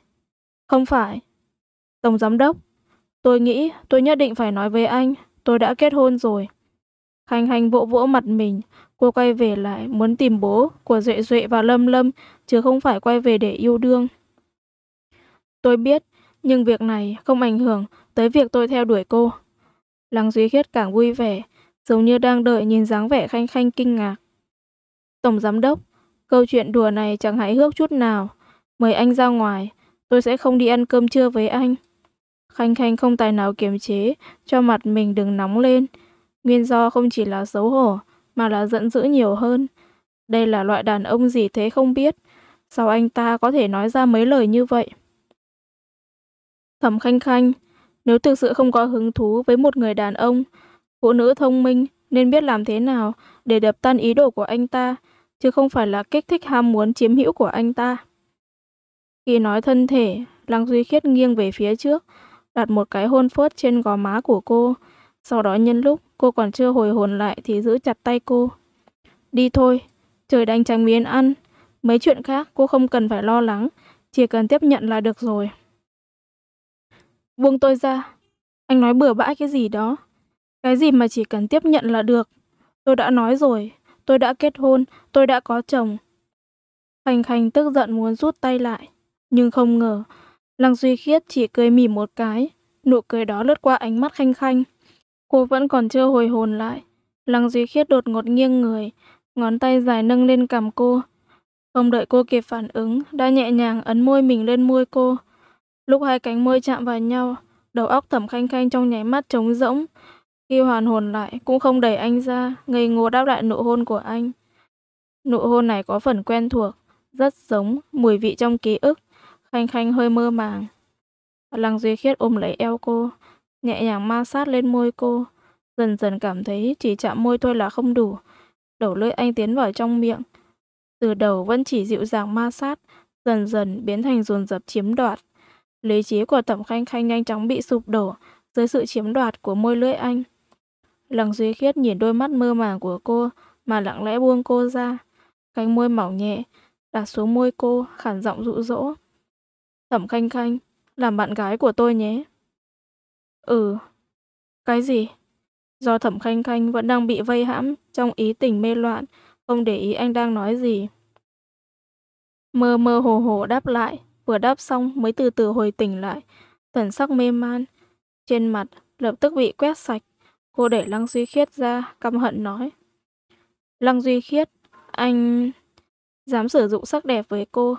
Không phải. Tổng giám đốc, tôi nghĩ tôi nhất định phải nói với anh, tôi đã kết hôn rồi. Khanh Khanh vỗ vỗ mặt mình, cô quay về lại muốn tìm bố của Duệ Duệ và Lâm Lâm, chứ không phải quay về để yêu đương. Tôi biết, nhưng việc này không ảnh hưởng tới việc tôi theo đuổi cô. Lăng Duy Khiết càng vui vẻ, giống như đang đợi nhìn dáng vẻ Khanh Khanh kinh ngạc. Tổng giám đốc, câu chuyện đùa này chẳng hãy hước chút nào. Mời anh ra ngoài, tôi sẽ không đi ăn cơm trưa với anh. Khanh Khanh không tài nào kiềm chế, cho mặt mình đừng nóng lên. Nguyên do không chỉ là xấu hổ, mà là giận dữ nhiều hơn. Đây là loại đàn ông gì thế không biết. Sao anh ta có thể nói ra mấy lời như vậy? Thẩm Khanh Khanh, nếu thực sự không có hứng thú với một người đàn ông, phụ nữ thông minh nên biết làm thế nào để đập tan ý đồ của anh ta chứ không phải là kích thích ham muốn chiếm hữu của anh ta. Khi nói thân thể, Lăng Duy Khiết nghiêng về phía trước, đặt một cái hôn phớt trên gò má của cô. Sau đó nhân lúc cô còn chưa hồi hồn lại thì giữ chặt tay cô. Đi thôi, trời đánh tránh miến ăn. Mấy chuyện khác cô không cần phải lo lắng, chỉ cần tiếp nhận là được rồi. Buông tôi ra, anh nói bừa bãi cái gì đó. Cái gì mà chỉ cần tiếp nhận là được. Tôi đã nói rồi, tôi đã kết hôn, tôi đã có chồng. Khanh Khanh tức giận muốn rút tay lại, nhưng không ngờ, Lăng Duy Khiết chỉ cười mỉm một cái, nụ cười đó lướt qua ánh mắt Khanh Khanh. Cô vẫn còn chưa hồi hồn lại. Lăng Duy Khiết đột ngột nghiêng người, ngón tay dài nâng lên cằm cô. Không đợi cô kịp phản ứng, đã nhẹ nhàng ấn môi mình lên môi cô. Lúc hai cánh môi chạm vào nhau, đầu óc thẩm khanh khanh trong nháy mắt trống rỗng, khi hoàn hồn lại, cũng không đẩy anh ra, ngây ngô đáp lại nụ hôn của anh. Nụ hôn này có phần quen thuộc, rất giống, mùi vị trong ký ức, khanh khanh hơi mơ màng. Lăng Duy Khiết ôm lấy eo cô, nhẹ nhàng ma sát lên môi cô, dần dần cảm thấy chỉ chạm môi thôi là không đủ. Đầu lưỡi anh tiến vào trong miệng, từ đầu vẫn chỉ dịu dàng ma sát, dần dần biến thành dồn dập chiếm đoạt. Lý trí của Thẩm Khanh Khanh nhanh chóng bị sụp đổ dưới sự chiếm đoạt của môi lưỡi anh. Lăng Duy Khiết nhìn đôi mắt mơ màng của cô mà lặng lẽ buông cô ra. Cánh môi mỏng nhẹ, đặt xuống môi cô, khản giọng dụ dỗ. Thẩm Khanh Khanh, làm bạn gái của tôi nhé. Ừ. Cái gì? Do Thẩm Khanh Khanh vẫn đang bị vây hãm trong ý tình mê loạn, không để ý anh đang nói gì. Mơ mơ hồ hồ đáp lại, vừa đáp xong mới từ từ hồi tỉnh lại, thần sắc mê man, trên mặt lập tức bị quét sạch. Cô để Lăng Duy Khiết ra, căm hận nói. Lăng Duy Khiết, anh dám sử dụng sắc đẹp với cô.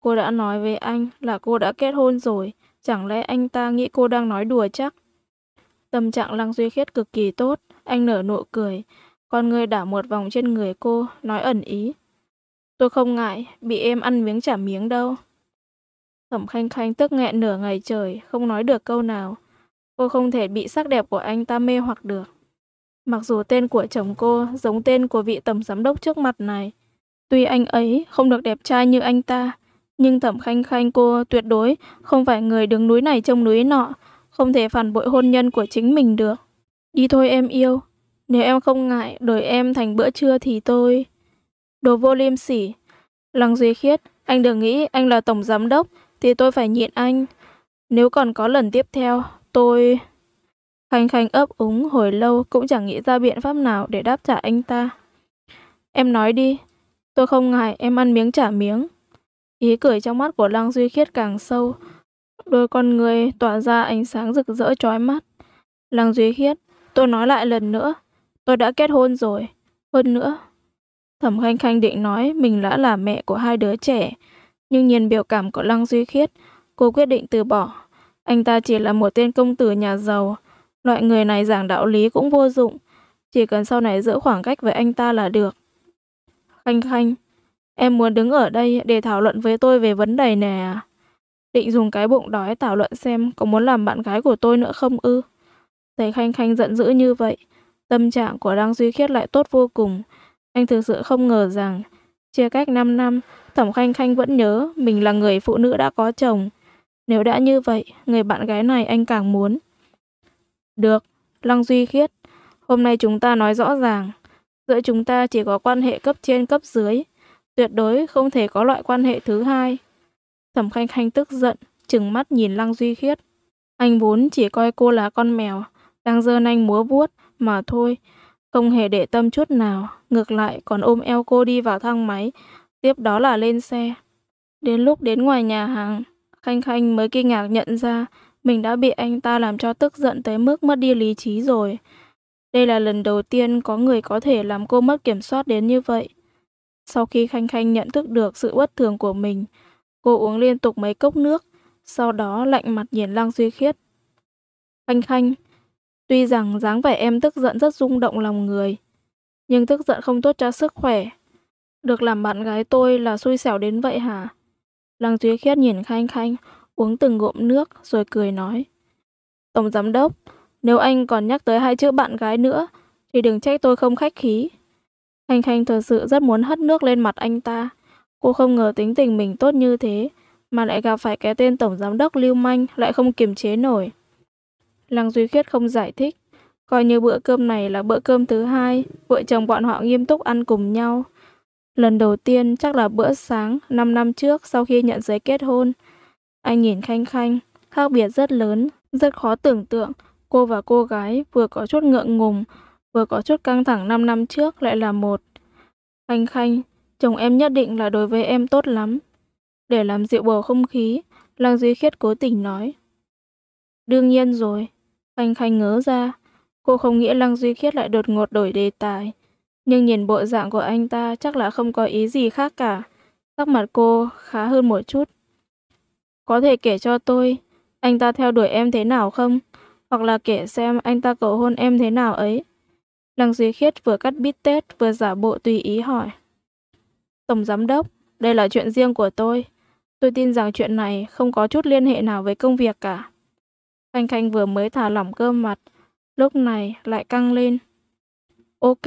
Cô đã nói với anh là cô đã kết hôn rồi, chẳng lẽ anh ta nghĩ cô đang nói đùa chắc? Tâm trạng Lăng Duy Khiết cực kỳ tốt, anh nở nụ cười, con người đảo một vòng trên người cô, nói ẩn ý. Tôi không ngại, bị em ăn miếng trả miếng đâu. Thẩm Khanh Khanh tức nghẹn nửa ngày trời, không nói được câu nào. Cô không thể bị sắc đẹp của anh ta mê hoặc được. Mặc dù tên của chồng cô giống tên của vị tổng giám đốc trước mặt này, tuy anh ấy không được đẹp trai như anh ta, nhưng Thẩm Khanh Khanh cô tuyệt đối không phải người đứng núi này trông núi nọ, không thể phản bội hôn nhân của chính mình được. Đi thôi em yêu, nếu em không ngại đổi em thành bữa trưa thì tôi... Đồ vô liêm sỉ. Lăng Duy Khiết, anh đừng nghĩ anh là tổng giám đốc thì tôi phải nhịn anh. Nếu còn có lần tiếp theo, tôi. Khanh Khanh ấp úng hồi lâu cũng chẳng nghĩ ra biện pháp nào để đáp trả anh ta. Em nói đi, tôi không ngại em ăn miếng trả miếng. Ý cười trong mắt của Lăng Duy Khiết càng sâu, đôi con người tỏa ra ánh sáng rực rỡ chói mắt. Lăng Duy Khiết, tôi nói lại lần nữa, tôi đã kết hôn rồi, hơn nữa. Thẩm Khanh Khanh định nói mình đã là mẹ của hai đứa trẻ, nhưng nhìn biểu cảm của Lăng Duy Khiết, cô quyết định từ bỏ. Anh ta chỉ là một tên công tử nhà giàu. Loại người này giảng đạo lý cũng vô dụng. Chỉ cần sau này giữ khoảng cách với anh ta là được. Khanh Khanh, em muốn đứng ở đây để thảo luận với tôi về vấn đề này à? Định dùng cái bụng đói thảo luận xem có muốn làm bạn gái của tôi nữa không ư? Thấy Khanh Khanh giận dữ như vậy, tâm trạng của Đăng Duy Khiết lại tốt vô cùng. Anh thực sự không ngờ rằng, chia cách 5 năm, Thẩm Khanh Khanh vẫn nhớ mình là người phụ nữ đã có chồng. Nếu đã như vậy, người bạn gái này anh càng muốn. Được, Lăng Duy Khiết, hôm nay chúng ta nói rõ ràng. Giữa chúng ta chỉ có quan hệ cấp trên cấp dưới, tuyệt đối không thể có loại quan hệ thứ hai. Thẩm Khanh Khanh tức giận, chừng mắt nhìn Lăng Duy Khiết. Anh vốn chỉ coi cô là con mèo, đang dơ nanh múa vuốt mà thôi, không hề để tâm chút nào, ngược lại còn ôm eo cô đi vào thang máy, tiếp đó là lên xe. Đến lúc đến ngoài nhà hàng, Khanh Khanh mới kinh ngạc nhận ra mình đã bị anh ta làm cho tức giận tới mức mất đi lý trí rồi. Đây là lần đầu tiên có người có thể làm cô mất kiểm soát đến như vậy. Sau khi Khanh Khanh nhận thức được sự bất thường của mình, cô uống liên tục mấy cốc nước, sau đó lạnh mặt nhìn Lăng Duy Khiết. Khanh Khanh, tuy rằng dáng vẻ em tức giận rất rung động lòng người, nhưng tức giận không tốt cho sức khỏe. Được làm bạn gái tôi là xui xẻo đến vậy hả? Lăng Duy Khiết nhìn Khanh Khanh, uống từng ngụm nước rồi cười nói. Tổng giám đốc, nếu anh còn nhắc tới hai chữ bạn gái nữa, thì đừng trách tôi không khách khí. Khanh Khanh thật sự rất muốn hất nước lên mặt anh ta. Cô không ngờ tính tình mình tốt như thế, mà lại gặp phải cái tên tổng giám đốc lưu manh lại không kiềm chế nổi. Lăng Duy Khiết không giải thích, coi như bữa cơm này là bữa cơm thứ hai, vợ chồng bọn họ nghiêm túc ăn cùng nhau. Lần đầu tiên chắc là bữa sáng 5 năm trước sau khi nhận giấy kết hôn. Anh nhìn Khanh Khanh, khác biệt rất lớn, rất khó tưởng tượng. Cô và cô gái vừa có chút ngượng ngùng, vừa có chút căng thẳng 5 năm trước lại là một. Khanh Khanh, chồng em nhất định là đối với em tốt lắm. Để làm dịu bầu không khí, Lăng Duy Khiết cố tình nói. Đương nhiên rồi, Khanh Khanh ngớ ra. Cô không nghĩ Lăng Duy Khiết lại đột ngột đổi đề tài, nhưng nhìn bộ dạng của anh ta chắc là không có ý gì khác cả. Sắc mặt cô khá hơn một chút. Có thể kể cho tôi, anh ta theo đuổi em thế nào không? Hoặc là kể xem anh ta cầu hôn em thế nào ấy. Đăng Duy Khiết vừa cắt bít tết vừa giả bộ tùy ý hỏi. Tổng giám đốc, đây là chuyện riêng của tôi. Tôi tin rằng chuyện này không có chút liên hệ nào với công việc cả. Khanh Khanh vừa mới thả lỏng cơ mặt, lúc này lại căng lên. Ok,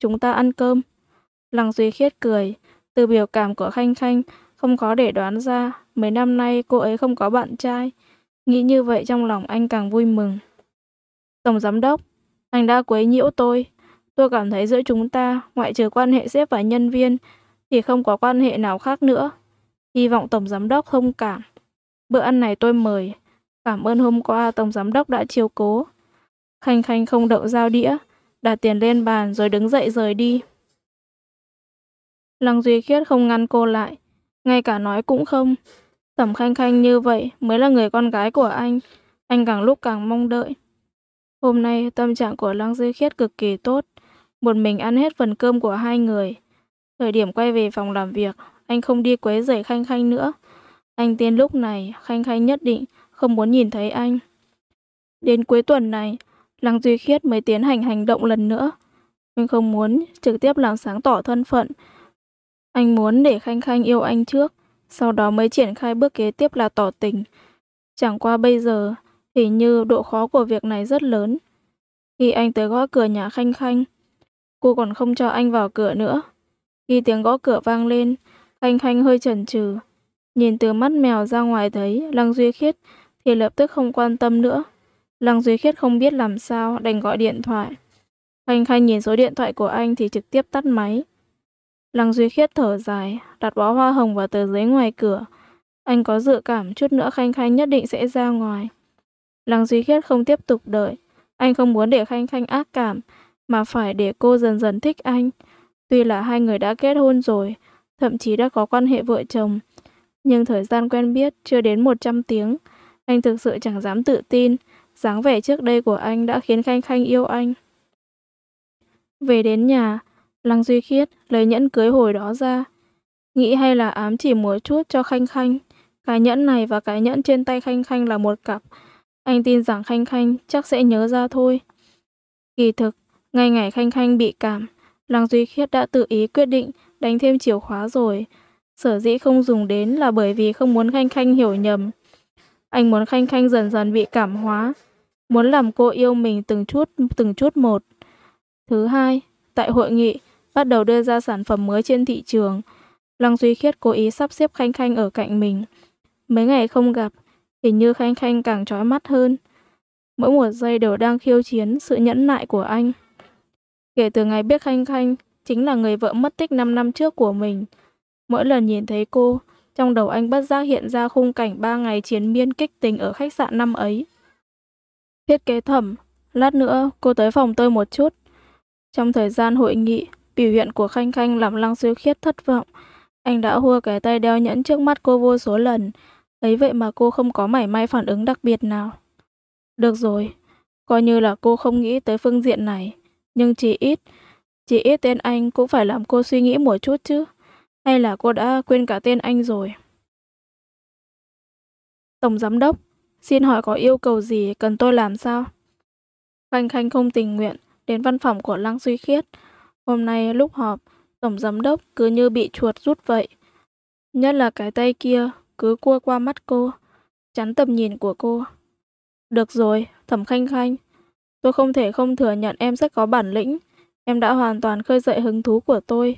chúng ta ăn cơm. Lăng Duy Khiết cười, từ biểu cảm của Khanh Khanh không khó để đoán ra mấy năm nay cô ấy không có bạn trai. Nghĩ như vậy trong lòng anh càng vui mừng. Tổng giám đốc, anh đã quấy nhiễu tôi. Tôi cảm thấy giữa chúng ta, ngoại trừ quan hệ sếp và nhân viên, thì không có quan hệ nào khác nữa. Hy vọng Tổng Giám Đốc thông cảm. Bữa ăn này tôi mời. Cảm ơn hôm qua Tổng Giám Đốc đã chiều cố. Khanh Khanh không đậu giao đĩa, đặt tiền lên bàn rồi đứng dậy rời đi. Lăng Duy Khiết không ngăn cô lại, ngay cả nói cũng không. Thẩm Khanh Khanh như vậy mới là người con gái của anh, anh càng lúc càng mong đợi. Hôm nay tâm trạng của Lăng Duy Khiết cực kỳ tốt, một mình ăn hết phần cơm của hai người. Thời điểm quay về phòng làm việc, anh không đi quấy rầy Khanh Khanh nữa. Anh tin lúc này Khanh Khanh nhất định không muốn nhìn thấy anh. Đến cuối tuần này, Lăng Duy Khiết mới tiến hành hành động lần nữa. Mình không muốn trực tiếp làm sáng tỏ thân phận. Anh muốn để Khanh Khanh yêu anh trước, sau đó mới triển khai bước kế tiếp là tỏ tình. Chẳng qua bây giờ, thì như độ khó của việc này rất lớn. Khi anh tới gõ cửa nhà Khanh Khanh, cô còn không cho anh vào cửa nữa. Khi tiếng gõ cửa vang lên, Khanh Khanh hơi chần chừ, nhìn từ mắt mèo ra ngoài thấy Lăng Duy Khiết thì lập tức không quan tâm nữa. Lăng Duy Khiết không biết làm sao, đành gọi điện thoại. Khanh Khanh nhìn số điện thoại của anh thì trực tiếp tắt máy. Lăng Duy Khiết thở dài, đặt bó hoa hồng vào tờ giấy ngoài cửa. Anh có dự cảm chút nữa Khanh Khanh nhất định sẽ ra ngoài. Lăng Duy Khiết không tiếp tục đợi. Anh không muốn để Khanh Khanh ác cảm, mà phải để cô dần dần thích anh. Tuy là hai người đã kết hôn rồi, thậm chí đã có quan hệ vợ chồng, nhưng thời gian quen biết chưa đến 100 tiếng, anh thực sự chẳng dám tự tin dáng vẻ trước đây của anh đã khiến Khanh Khanh yêu anh. Về đến nhà, Lăng Duy Khiết lấy nhẫn cưới hồi đó ra. Nghĩ hay là ám chỉ một chút cho Khanh Khanh. Cái nhẫn này và cái nhẫn trên tay Khanh Khanh là một cặp. Anh tin rằng Khanh Khanh chắc sẽ nhớ ra thôi. Kỳ thực, ngay ngày Khanh Khanh bị cảm, Lăng Duy Khiết đã tự ý quyết định đánh thêm chìa khóa rồi. Sở dĩ không dùng đến là bởi vì không muốn Khanh Khanh hiểu nhầm anh muốn Khanh Khanh dần dần bị cảm hóa, muốn làm cô yêu mình từng chút từng chút một. Thứ hai, tại hội nghị, bắt đầu đưa ra sản phẩm mới trên thị trường. Lăng Duy Khiết cố ý sắp xếp Khanh Khanh ở cạnh mình. Mấy ngày không gặp, hình như Khanh Khanh càng trói mắt hơn. Mỗi một giây đều đang khiêu chiến sự nhẫn nại của anh. Kể từ ngày biết Khanh Khanh, chính là người vợ mất tích 5 năm trước của mình. Mỗi lần nhìn thấy cô, trong đầu anh bất giác hiện ra khung cảnh 3 ngày chiến miên kích tình ở khách sạn năm ấy. Thiết kế thẩm, lát nữa cô tới phòng tôi một chút. Trong thời gian hội nghị, biểu hiện của Khanh Khanh làm Lăng Siêu Khiết thất vọng. Anh đã hua cái tay đeo nhẫn trước mắt cô vô số lần, ấy vậy mà cô không có mảy may phản ứng đặc biệt nào. Được rồi, coi như là cô không nghĩ tới phương diện này, nhưng chỉ ít, chỉ ít tên anh cũng phải làm cô suy nghĩ một chút chứ. Hay là cô đã quên cả tên anh rồi? Tổng giám đốc, xin hỏi có yêu cầu gì cần tôi làm sao? Khanh Khanh không tình nguyện đến văn phòng của Lăng Duy Khiết. Hôm nay lúc họp, tổng giám đốc cứ như bị chuột rút vậy. Nhất là cái tay kia cứ cua qua mắt cô, chắn tầm nhìn của cô. Được rồi, Thẩm Khanh Khanh, tôi không thể không thừa nhận em rất có bản lĩnh. Em đã hoàn toàn khơi dậy hứng thú của tôi.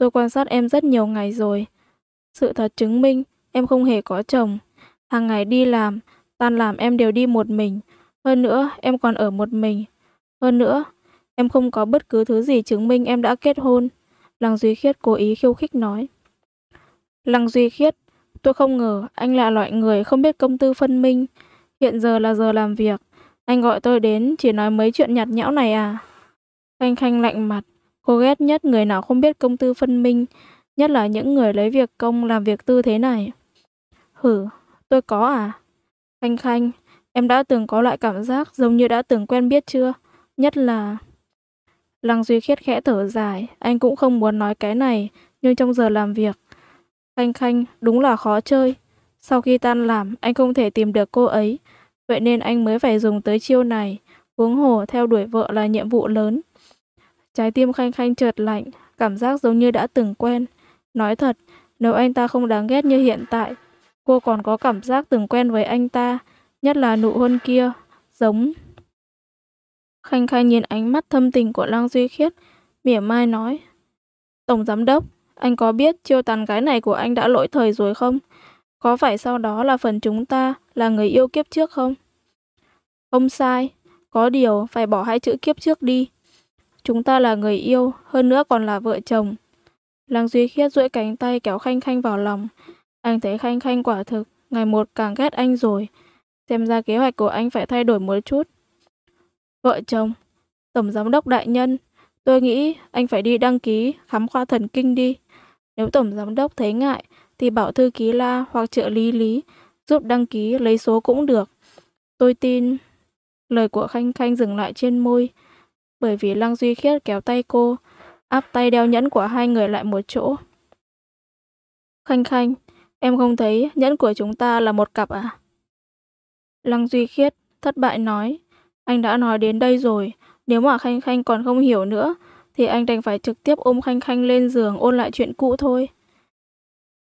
Tôi quan sát em rất nhiều ngày rồi. Sự thật chứng minh, em không hề có chồng. Hàng ngày đi làm, tan làm em đều đi một mình. Hơn nữa, em còn ở một mình. Hơn nữa, em không có bất cứ thứ gì chứng minh em đã kết hôn. Lăng Duy Khiết cố ý khiêu khích nói. Lăng Duy Khiết, tôi không ngờ anh là loại người không biết công tư phân minh. Hiện giờ là giờ làm việc. Anh gọi tôi đến chỉ nói mấy chuyện nhạt nhẽo này à? Khanh Khanh lạnh mặt, Cô ghét nhất người nào không biết công tư phân minh, nhất là những người lấy việc công làm việc tư thế này. Hử, tôi có à? Khanh Khanh, em đã từng có loại cảm giác giống như đã từng quen biết chưa? Nhất là... Lăng Duy Khiết khẽ thở dài, anh cũng không muốn nói cái này, nhưng trong giờ làm việc. Khanh Khanh đúng là khó chơi. Sau khi tan làm, anh không thể tìm được cô ấy, vậy nên anh mới phải dùng tới chiêu này. Huống hồ theo đuổi vợ là nhiệm vụ lớn. Trái tim Khanh Khanh trượt lạnh, cảm giác giống như đã từng quen. Nói thật, nếu anh ta không đáng ghét như hiện tại, cô còn có cảm giác từng quen với anh ta, nhất là nụ hôn kia, giống. Khanh Khanh nhìn ánh mắt thâm tình của Lăng Duy Khiết, mỉa mai nói. Tổng giám đốc, anh có biết chiêu tàn gái này của anh đã lỗi thời rồi không? Có phải sau đó là phần chúng ta là người yêu kiếp trước không? Không sai, có điều phải bỏ hai chữ kiếp trước đi. Chúng ta là người yêu, hơn nữa còn là vợ chồng. Lăng Duy Khiết duỗi cánh tay kéo Khanh Khanh vào lòng. Anh thấy Khanh Khanh quả thực, ngày một càng ghét anh rồi. Xem ra kế hoạch của anh phải thay đổi một chút. Vợ chồng, Tổng Giám đốc Đại Nhân, tôi nghĩ anh phải đi đăng ký khám khoa thần kinh đi. Nếu Tổng Giám đốc thấy ngại, thì bảo thư ký la hoặc trợ lý lý giúp đăng ký lấy số cũng được. Tôi tin lời của Khanh Khanh dừng lại trên môi bởi vì Lăng Duy Khiết kéo tay cô, áp tay đeo nhẫn của hai người lại một chỗ. Khanh khanh, em không thấy nhẫn của chúng ta là một cặp à? Lăng Duy Khiết thất bại nói, anh đã nói đến đây rồi, nếu mà Khanh Khanh còn không hiểu nữa, thì anh đành phải trực tiếp ôm Khanh Khanh lên giường ôn lại chuyện cũ thôi.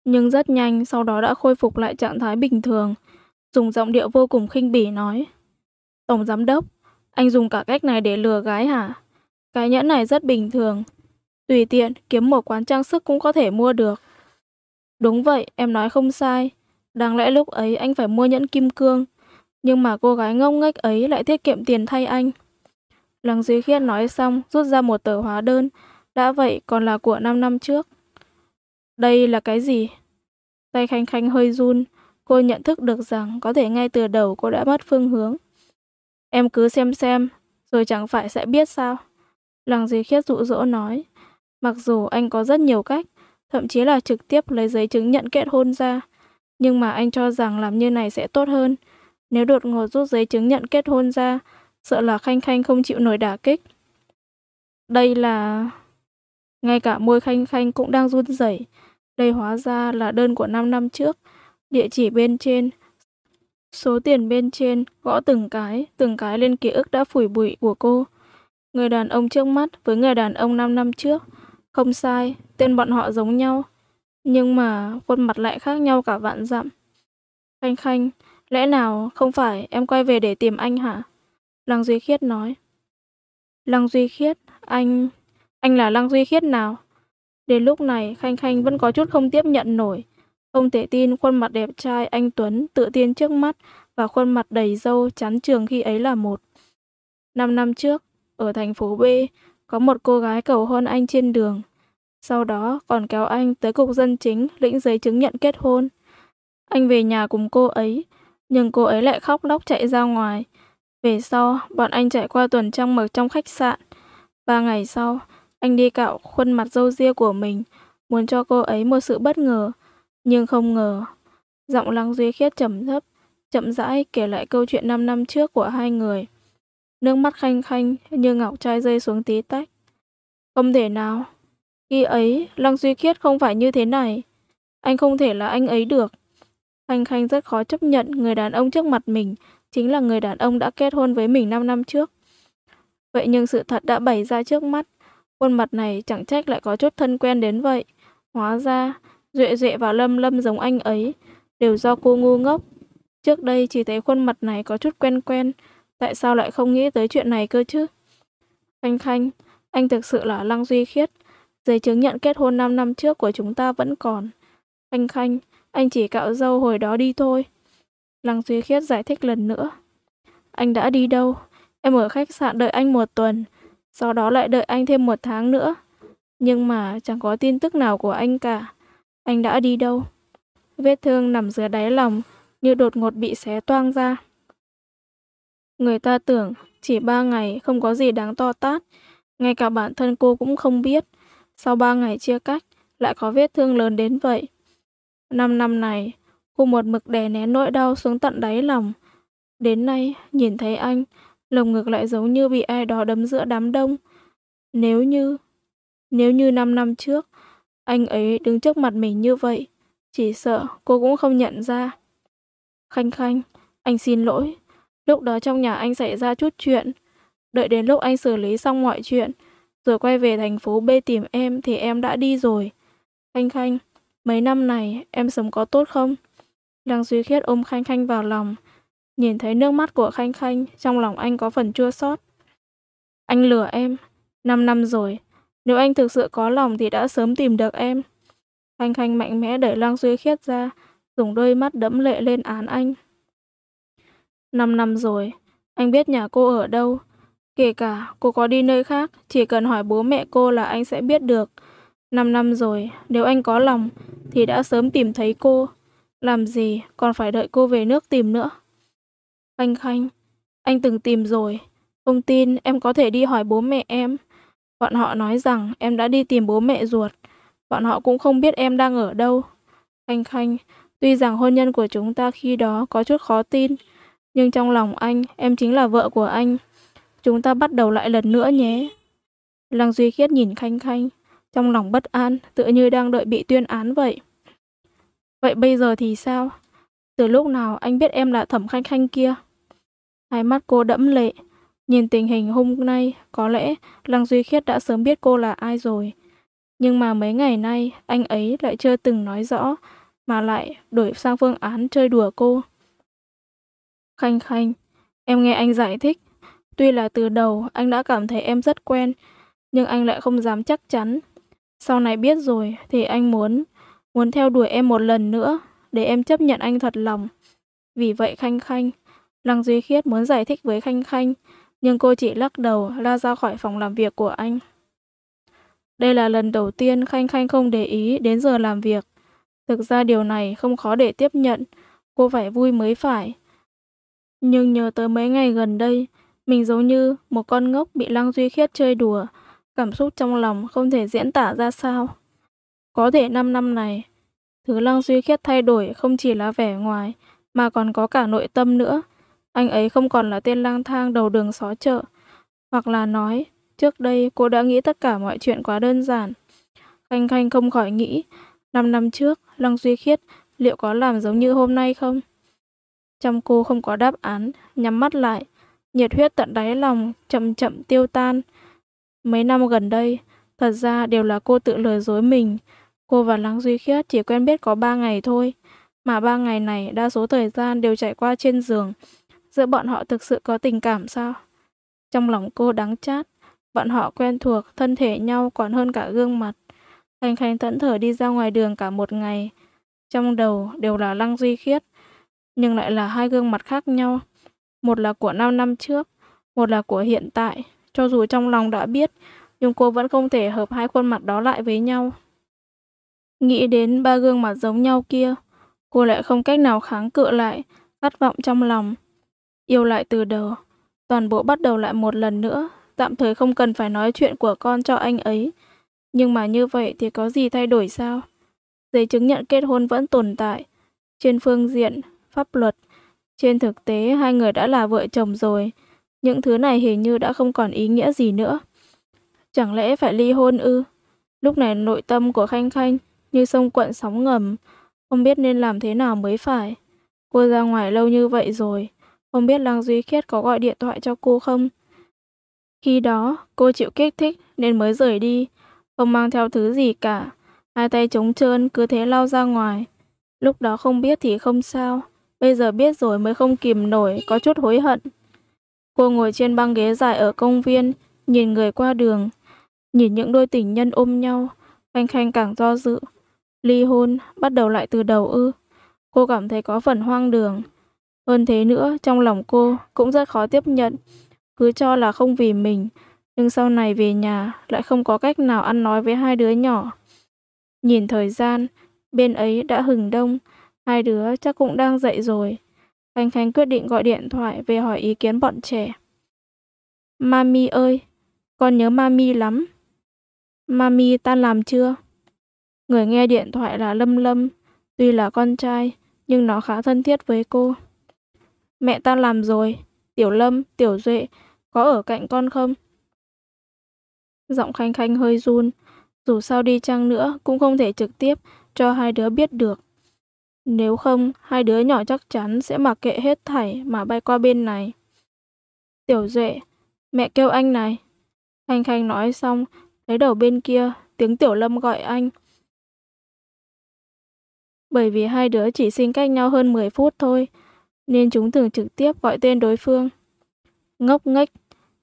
Nhưng rất nhanh sau đó đã khôi phục lại trạng thái bình thường, dùng giọng điệu vô cùng khinh bỉ nói. Tổng giám đốc, anh dùng cả cách này để lừa gái hả? Cái nhẫn này rất bình thường. Tùy tiện, kiếm một quán trang sức cũng có thể mua được. Đúng vậy, em nói không sai. Đáng lẽ lúc ấy anh phải mua nhẫn kim cương. Nhưng mà cô gái ngông nghếch ấy lại tiết kiệm tiền thay anh. Lăng Duy Khiết nói xong, rút ra một tờ hóa đơn. Đã vậy còn là của 5 năm trước. Đây là cái gì? Tay Khanh Khanh hơi run. Cô nhận thức được rằng có thể ngay từ đầu cô đã mất phương hướng. Em cứ xem xem, rồi chẳng phải sẽ biết sao. Làng gì khiết dụ dỗ nói. Mặc dù anh có rất nhiều cách, thậm chí là trực tiếp lấy giấy chứng nhận kết hôn ra. Nhưng mà anh cho rằng làm như này sẽ tốt hơn. Nếu đột ngột rút giấy chứng nhận kết hôn ra, sợ là Khanh Khanh không chịu nổi đả kích. Đây là... Ngay cả môi Khanh Khanh cũng đang run rẩy. Đây hóa ra là đơn của 5 năm trước, địa chỉ bên trên. Số tiền bên trên gõ từng cái, từng cái lên ký ức đã phủi bụi của cô. Người đàn ông trước mắt với người đàn ông 5 năm trước. Không sai, tên bọn họ giống nhau. Nhưng mà khuôn mặt lại khác nhau cả vạn dặm. Khanh khanh, lẽ nào không phải em quay về để tìm anh hả? Lăng Duy Khiết nói. Lăng Duy Khiết, anh... Anh là Lăng Duy Khiết nào? Đến lúc này Khanh Khanh vẫn có chút không tiếp nhận nổi. Không thể tin khuôn mặt đẹp trai anh Tuấn tự tin trước mắt và khuôn mặt đầy dâu chán trường khi ấy là một. Năm năm trước, ở thành phố B, có một cô gái cầu hôn anh trên đường. Sau đó còn kéo anh tới cục dân chính lĩnh giấy chứng nhận kết hôn. Anh về nhà cùng cô ấy, nhưng cô ấy lại khóc lóc chạy ra ngoài. Về sau, bọn anh chạy qua tuần trăng mật trong khách sạn. Ba ngày sau, anh đi cạo khuôn mặt dâu ria của mình, muốn cho cô ấy một sự bất ngờ. Nhưng không ngờ, giọng Lăng Duy Khiết trầm thấp, chậm rãi kể lại câu chuyện 5 năm trước của hai người. Nước mắt khanh khanh như ngọc trai rơi xuống tí tách. Không thể nào. Khi ấy, Lăng Duy Khiết không phải như thế này. Anh không thể là anh ấy được. Khanh khanh rất khó chấp nhận người đàn ông trước mặt mình chính là người đàn ông đã kết hôn với mình 5 năm trước. Vậy nhưng sự thật đã bày ra trước mắt. Khuôn mặt này chẳng trách lại có chút thân quen đến vậy. Hóa ra, Duệ Duệ và Lâm Lâm giống anh ấy, đều do cô ngu ngốc. Trước đây chỉ thấy khuôn mặt này có chút quen quen, tại sao lại không nghĩ tới chuyện này cơ chứ? Khanh Khanh, anh thực sự là Lăng Duy Khiết, giấy chứng nhận kết hôn 5 năm trước của chúng ta vẫn còn. Khanh Khanh, anh chỉ cạo râu hồi đó đi thôi. Lăng Duy Khiết giải thích lần nữa. Anh đã đi đâu? Em ở khách sạn đợi anh một tuần, sau đó lại đợi anh thêm một tháng nữa. Nhưng mà chẳng có tin tức nào của anh cả. Anh đã đi đâu? Vết thương nằm dưới đáy lòng như đột ngột bị xé toang ra. Người ta tưởng chỉ ba ngày không có gì đáng to tát, ngay cả bản thân cô cũng không biết. Sau ba ngày chia cách, lại có vết thương lớn đến vậy. Năm năm này, cô một mực đè nén nỗi đau xuống tận đáy lòng. Đến nay, nhìn thấy anh, lồng ngực lại giống như bị ai đó đấm giữa đám đông. Nếu như, nếu như năm năm trước, anh ấy đứng trước mặt mình như vậy, chỉ sợ cô cũng không nhận ra. Khanh Khanh, anh xin lỗi. Lúc đó trong nhà anh xảy ra chút chuyện. Đợi đến lúc anh xử lý xong mọi chuyện, rồi quay về thành phố B tìm em thì em đã đi rồi. Khanh Khanh, mấy năm này em sống có tốt không? Lăng Duy Khiết ôm Khanh Khanh vào lòng. Nhìn thấy nước mắt của Khanh Khanh, trong lòng anh có phần chua xót. Anh lừa em, 5 năm rồi, nếu anh thực sự có lòng thì đã sớm tìm được em. Khanh Khanh mạnh mẽ đẩy Lăng Duy Khiết ra, dùng đôi mắt đẫm lệ lên án anh. Năm năm rồi, anh biết nhà cô ở đâu. Kể cả cô có đi nơi khác, chỉ cần hỏi bố mẹ cô là anh sẽ biết được. Năm năm rồi, nếu anh có lòng thì đã sớm tìm thấy cô. Làm gì còn phải đợi cô về nước tìm nữa. Khanh Khanh, anh từng tìm rồi. Ông tin em có thể đi hỏi bố mẹ em. Bọn họ nói rằng em đã đi tìm bố mẹ ruột. Bọn họ cũng không biết em đang ở đâu. Khanh Khanh, tuy rằng hôn nhân của chúng ta khi đó có chút khó tin, nhưng trong lòng anh, em chính là vợ của anh. Chúng ta bắt đầu lại lần nữa nhé. Lăng Duy Khiết nhìn Khanh Khanh, trong lòng bất an, tựa như đang đợi bị tuyên án vậy. Vậy bây giờ thì sao? Từ lúc nào anh biết em là thẩm Khanh Khanh kia? Hai mắt cô đẫm lệ, Nhìn tình hình hôm nay, có lẽ Lăng Duy Khiết đã sớm biết cô là ai rồi. Nhưng mà mấy ngày nay, anh ấy lại chưa từng nói rõ, mà lại đổi sang phương án chơi đùa cô. Khanh Khanh, em nghe anh giải thích. Tuy là từ đầu anh đã cảm thấy em rất quen, nhưng anh lại không dám chắc chắn. Sau này biết rồi thì anh muốn, muốn theo đuổi em một lần nữa, để em chấp nhận anh thật lòng. Vì vậy Khanh Khanh, Lăng Duy Khiết muốn giải thích với Khanh Khanh, nhưng cô chỉ lắc đầu la ra khỏi phòng làm việc của anh. Đây là lần đầu tiên Khanh Khanh không để ý đến giờ làm việc. Thực ra điều này không khó để tiếp nhận, cô phải vui mới phải. Nhưng nhớ tới mấy ngày gần đây, mình giống như một con ngốc bị Lăng Duy Khiết chơi đùa, cảm xúc trong lòng không thể diễn tả ra sao. Có thể 5 năm này, thứ Lăng Duy Khiết thay đổi không chỉ là vẻ ngoài, mà còn có cả nội tâm nữa. Anh ấy không còn là tên lang thang đầu đường xó chợ. Hoặc là nói, trước đây cô đã nghĩ tất cả mọi chuyện quá đơn giản. Khanh Khanh không khỏi nghĩ, 5 năm trước, Lăng Duy Khiết liệu có làm giống như hôm nay không? Trong cô không có đáp án, nhắm mắt lại, nhiệt huyết tận đáy lòng chậm chậm tiêu tan. Mấy năm gần đây, thật ra đều là cô tự lừa dối mình. Cô và Lăng Duy Khiết chỉ quen biết có 3 ngày thôi, mà 3 ngày này đa số thời gian đều chạy qua trên giường, giữa bọn họ thực sự có tình cảm sao? Trong lòng cô đắng chát, bọn họ quen thuộc, thân thể nhau còn hơn cả gương mặt. Khanh khánh thẫn thở đi ra ngoài đường cả một ngày. Trong đầu đều là Lăng Duy Khiết, nhưng lại là hai gương mặt khác nhau. Một là của 5 năm trước, một là của hiện tại. Cho dù trong lòng đã biết, nhưng cô vẫn không thể hợp hai khuôn mặt đó lại với nhau. Nghĩ đến ba gương mặt giống nhau kia, cô lại không cách nào kháng cự lại, khát vọng trong lòng yêu lại từ đầu. Toàn bộ bắt đầu lại một lần nữa, tạm thời không cần phải nói chuyện của con cho anh ấy. Nhưng mà như vậy thì có gì thay đổi sao? Giấy chứng nhận kết hôn vẫn tồn tại. Trên phương diện, pháp luật, trên thực tế hai người đã là vợ chồng rồi. Những thứ này hình như đã không còn ý nghĩa gì nữa. Chẳng lẽ phải ly hôn ư? Lúc này nội tâm của Khanh Khanh như sông quận sóng ngầm, không biết nên làm thế nào mới phải. Cô ra ngoài lâu như vậy rồi, không biết Lăng Duy Khiết có gọi điện thoại cho cô không? Khi đó, cô chịu kích thích nên mới rời đi, không mang theo thứ gì cả. Hai tay trống trơn cứ thế lao ra ngoài. Lúc đó không biết thì không sao, bây giờ biết rồi mới không kìm nổi, có chút hối hận. Cô ngồi trên băng ghế dài ở công viên, nhìn người qua đường, nhìn những đôi tình nhân ôm nhau, khanh khanh càng do dự. Ly hôn, bắt đầu lại từ đầu ư. Cô cảm thấy có phần hoang đường. Hơn thế nữa, trong lòng cô cũng rất khó tiếp nhận, cứ cho là không vì mình, nhưng sau này về nhà lại không có cách nào ăn nói với hai đứa nhỏ. Nhìn thời gian, bên ấy đã hừng đông, hai đứa chắc cũng đang dậy rồi. Khánh Khánh quyết định gọi điện thoại về hỏi ý kiến bọn trẻ. Mami ơi, con nhớ Mami lắm. Mami tan làm chưa? Người nghe điện thoại là Lâm Lâm, tuy là con trai nhưng nó khá thân thiết với cô. Mẹ ta làm rồi. Tiểu Lâm, Tiểu Duệ, có ở cạnh con không? Giọng Khanh Khanh hơi run. Dù sao đi chăng nữa cũng không thể trực tiếp cho hai đứa biết được. Nếu không, hai đứa nhỏ chắc chắn sẽ mặc kệ hết thảy mà bay qua bên này. Tiểu Duệ, mẹ kêu anh này. Khanh Khanh nói xong, thấy đầu bên kia tiếng Tiểu Lâm gọi anh. Bởi vì hai đứa chỉ sinh cách nhau hơn 10 phút thôi, nên chúng thường trực tiếp gọi tên đối phương. Ngốc nghếch,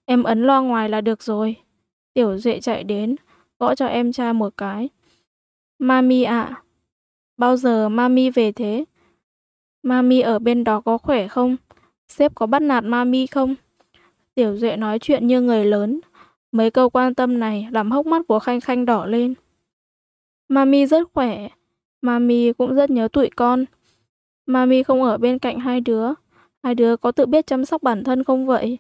em ấn loa ngoài là được rồi. Tiểu Duệ chạy đến, gõ cho em cha một cái. Mami ạ, à, bao giờ Mami về thế? Mami ở bên đó có khỏe không? Sếp có bắt nạt Mami không? Tiểu Duệ nói chuyện như người lớn. Mấy câu quan tâm này làm hốc mắt của Khanh Khanh đỏ lên. Mami rất khỏe, Mami cũng rất nhớ tụi con. Mami không ở bên cạnh hai đứa. Hai đứa có tự biết chăm sóc bản thân không vậy?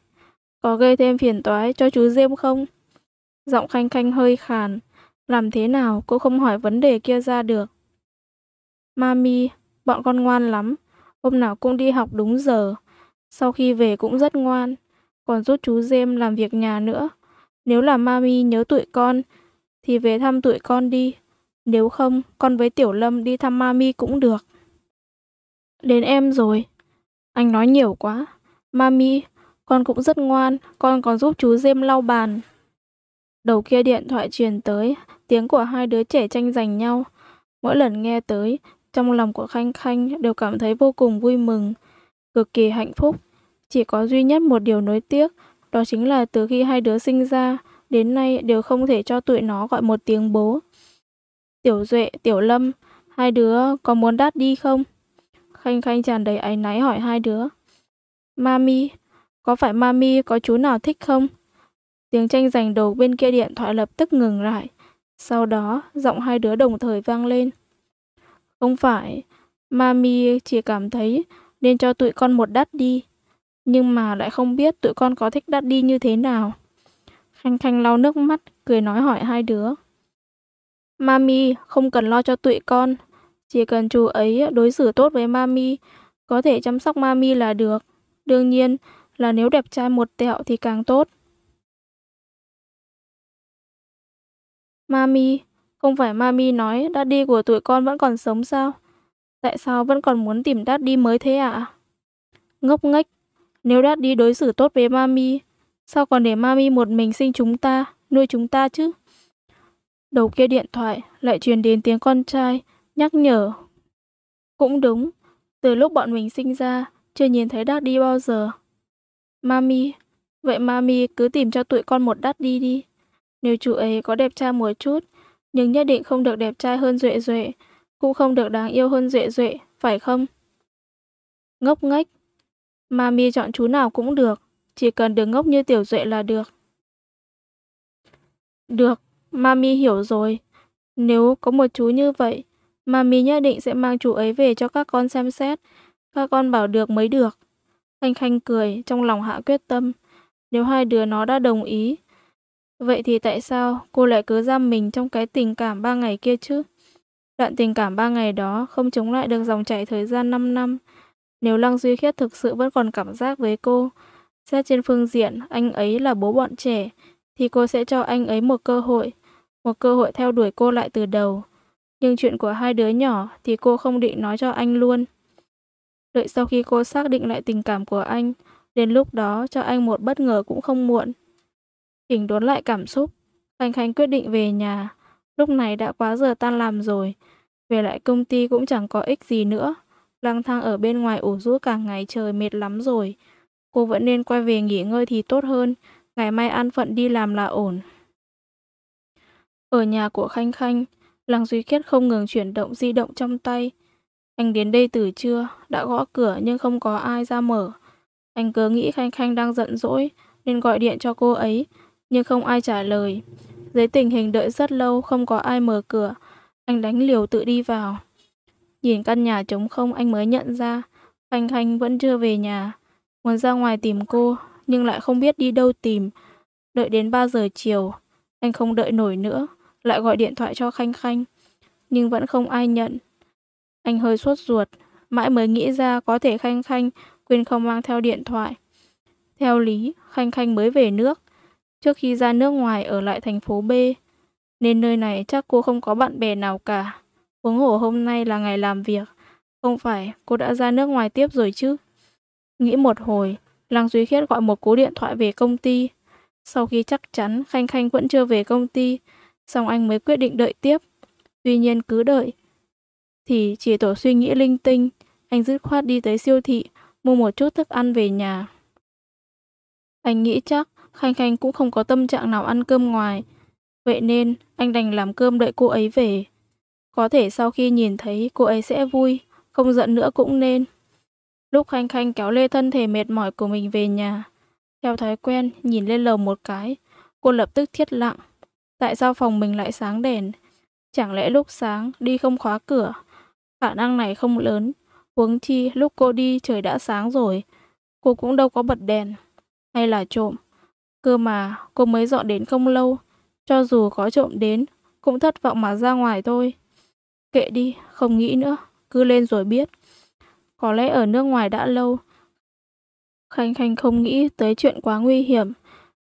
Có gây thêm phiền toái cho chú Diêm không? Giọng khanh khanh hơi khàn. Làm thế nào cô không hỏi vấn đề kia ra được. Mami, bọn con ngoan lắm. Hôm nào cũng đi học đúng giờ. Sau khi về cũng rất ngoan. Còn giúp chú Diêm làm việc nhà nữa. Nếu là Mami nhớ tụi con, thì về thăm tụi con đi. Nếu không, con với Tiểu Lâm đi thăm Mami cũng được. Đến em rồi. Anh nói nhiều quá. Mami, con cũng rất ngoan, con còn giúp chú Diêm lau bàn. Đầu kia điện thoại truyền tới, tiếng của hai đứa trẻ tranh giành nhau. Mỗi lần nghe tới, trong lòng của Khanh Khanh đều cảm thấy vô cùng vui mừng, cực kỳ hạnh phúc. Chỉ có duy nhất một điều nối tiếc, đó chính là từ khi hai đứa sinh ra, đến nay đều không thể cho tụi nó gọi một tiếng bố. Tiểu Duệ, Tiểu Lâm, hai đứa có muốn đắt đi không? Khanh Khanh tràn đầy áy náy hỏi hai đứa. Mami, có phải Mami có chú nào thích không? Tiếng tranh giành đồ bên kia điện thoại lập tức ngừng lại. Sau đó, giọng hai đứa đồng thời vang lên. Không phải, Mami chỉ cảm thấy nên cho tụi con một đắt đi. Nhưng mà lại không biết tụi con có thích đắt đi như thế nào. Khanh Khanh lau nước mắt, cười nói hỏi hai đứa. Mami, không cần lo cho tụi con, chỉ cần chú ấy đối xử tốt với Mami, có thể chăm sóc Mami là được. Đương nhiên là nếu đẹp trai một tẹo thì càng tốt. Mami, không phải Mami nói Daddy của tụi con vẫn còn sống sao? Tại sao vẫn còn muốn tìm Daddy mới thế ạ? À? Ngốc nghếch, nếu Daddy đối xử tốt với Mami, sao còn để Mami một mình sinh chúng ta, nuôi chúng ta chứ? Đầu kia điện thoại lại truyền đến tiếng con trai nhắc nhở. Cũng đúng, từ lúc bọn mình sinh ra, chưa nhìn thấy Daddy bao giờ. Mami, vậy Mami cứ tìm cho tụi con một Daddy đi. Nếu chú ấy có đẹp trai một chút, nhưng nhất định không được đẹp trai hơn Duệ Duệ, cũng không được đáng yêu hơn Duệ Duệ, phải không? Ngốc nghếch. Mami chọn chú nào cũng được, chỉ cần đừng ngốc như Tiểu Duệ là được. Được, Mami hiểu rồi. Nếu có một chú như vậy, mà mí nhất định sẽ mang chú ấy về cho các con xem xét. Các con bảo được mới được. Khanh Khanh cười, trong lòng hạ quyết tâm. Nếu hai đứa nó đã đồng ý, vậy thì tại sao cô lại cứ giam mình trong cái tình cảm ba ngày kia chứ? Đoạn tình cảm ba ngày đó không chống lại được dòng chảy thời gian 5 năm. Nếu Lăng Duy Khiết thực sự vẫn còn cảm giác với cô, xét trên phương diện anh ấy là bố bọn trẻ, thì cô sẽ cho anh ấy một cơ hội, một cơ hội theo đuổi cô lại từ đầu. Nhưng chuyện của hai đứa nhỏ thì cô không định nói cho anh luôn. Đợi sau khi cô xác định lại tình cảm của anh, đến lúc đó cho anh một bất ngờ cũng không muộn. Chỉnh đốn lại cảm xúc, Khanh Khanh quyết định về nhà. Lúc này đã quá giờ tan làm rồi, về lại công ty cũng chẳng có ích gì nữa. Lang thang ở bên ngoài ủ rũ cả ngày trời mệt lắm rồi. Cô vẫn nên quay về nghỉ ngơi thì tốt hơn, ngày mai an phận đi làm là ổn. Ở nhà của Khanh Khanh, Lăng Duy Kết không ngừng chuyển động di động trong tay. Anh đến đây từ trưa, đã gõ cửa nhưng không có ai ra mở. Anh cứ nghĩ Khanh Khanh đang giận dỗi nên gọi điện cho cô ấy, nhưng không ai trả lời. Dưới tình hình đợi rất lâu không có ai mở cửa, anh đánh liều tự đi vào. Nhìn căn nhà trống không anh mới nhận ra, Khanh Khanh vẫn chưa về nhà. Muốn ra ngoài tìm cô, nhưng lại không biết đi đâu tìm. Đợi đến 3 giờ chiều, anh không đợi nổi nữa lại gọi điện thoại cho Khanh Khanh, nhưng vẫn không ai nhận. Anh hơi sốt ruột, mãi mới nghĩ ra có thể Khanh Khanh quên không mang theo điện thoại. Theo lý, Khanh Khanh mới về nước, trước khi ra nước ngoài ở lại thành phố B, nên nơi này chắc cô không có bạn bè nào cả. Huống hồ hôm nay là ngày làm việc, không phải cô đã ra nước ngoài tiếp rồi chứ. Nghĩ một hồi, Lăng Duy Khiết gọi một cú điện thoại về công ty. Sau khi chắc chắn Khanh Khanh vẫn chưa về công ty, Xong anh mới quyết định đợi tiếp. Tuy nhiên cứ đợi. Thì chỉ tổ suy nghĩ linh tinh, anh dứt khoát đi tới siêu thị, mua một chút thức ăn về nhà. Anh nghĩ chắc Khanh Khanh cũng không có tâm trạng nào ăn cơm ngoài. Vậy nên anh đành làm cơm đợi cô ấy về. Có thể sau khi nhìn thấy cô ấy sẽ vui, không giận nữa cũng nên. Lúc Khanh Khanh kéo lê thân thể mệt mỏi của mình về nhà, theo thói quen nhìn lên lầu một cái, cô lập tức thiết lặng. Tại sao phòng mình lại sáng đèn? Chẳng lẽ lúc sáng đi không khóa cửa? Khả năng này không lớn. Huống chi lúc cô đi trời đã sáng rồi. Cô cũng đâu có bật đèn. Hay là trộm. Cơ mà cô mới dọn đến không lâu. Cho dù có trộm đến, cũng thất vọng mà ra ngoài thôi. Kệ đi, không nghĩ nữa. Cứ lên rồi biết. Có lẽ ở nước ngoài đã lâu. Khanh Khanh không nghĩ tới chuyện quá nguy hiểm.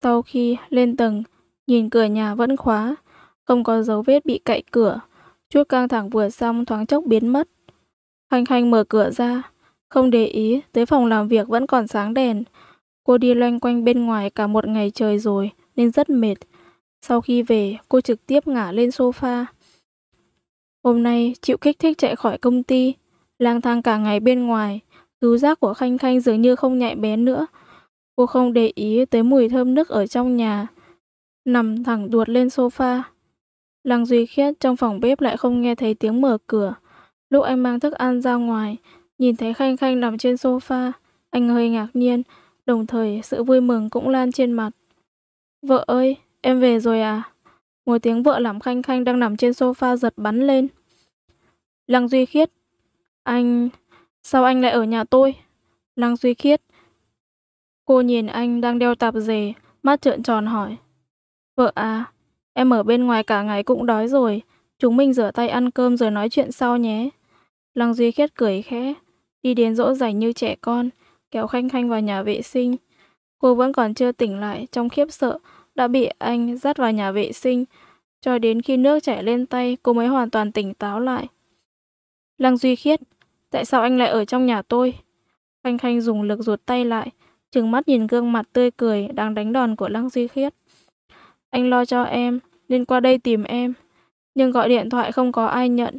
Sau khi lên tầng, Nhìn cửa nhà vẫn khóa, không có dấu vết bị cậy cửa. Chút căng thẳng vừa xong thoáng chốc biến mất. Khanh khanh mở cửa ra, không để ý tới phòng làm việc vẫn còn sáng đèn. Cô đi loanh quanh bên ngoài cả một ngày trời rồi nên rất mệt. Sau khi về, cô trực tiếp ngả lên sofa. Hôm nay chịu kích thích chạy khỏi công ty, lang thang cả ngày bên ngoài, cứu giác của Khanh Khanh dường như không nhạy bén nữa. Cô không để ý tới mùi thơm nước ở trong nhà, nằm thẳng duột lên sofa. Lăng Duy Khiết trong phòng bếp lại không nghe thấy tiếng mở cửa. Lúc anh mang thức ăn ra ngoài, nhìn thấy Khanh Khanh nằm trên sofa, anh hơi ngạc nhiên, đồng thời sự vui mừng cũng lan trên mặt. Vợ ơi, em về rồi à? Một tiếng vợ làm Khanh Khanh đang nằm trên sofa giật bắn lên. Lăng Duy Khiết, anh... Sao anh lại ở nhà tôi? Lăng Duy Khiết. Cô nhìn anh đang đeo tạp dề, mắt trợn tròn hỏi. Vợ à, em ở bên ngoài cả ngày cũng đói rồi, chúng mình rửa tay ăn cơm rồi nói chuyện sau nhé. Lăng Duy Khiết cười khẽ, đi đến dỗ dành như trẻ con, kéo Khanh Khanh vào nhà vệ sinh. Cô vẫn còn chưa tỉnh lại trong khiếp sợ, đã bị anh dắt vào nhà vệ sinh, cho đến khi nước chảy lên tay cô mới hoàn toàn tỉnh táo lại. Lăng Duy Khiết, tại sao anh lại ở trong nhà tôi? Khanh Khanh dùng lực ruột tay lại, trừng mắt nhìn gương mặt tươi cười đang đánh đòn của Lăng Duy Khiết. Anh lo cho em, nên qua đây tìm em. Nhưng gọi điện thoại không có ai nhận,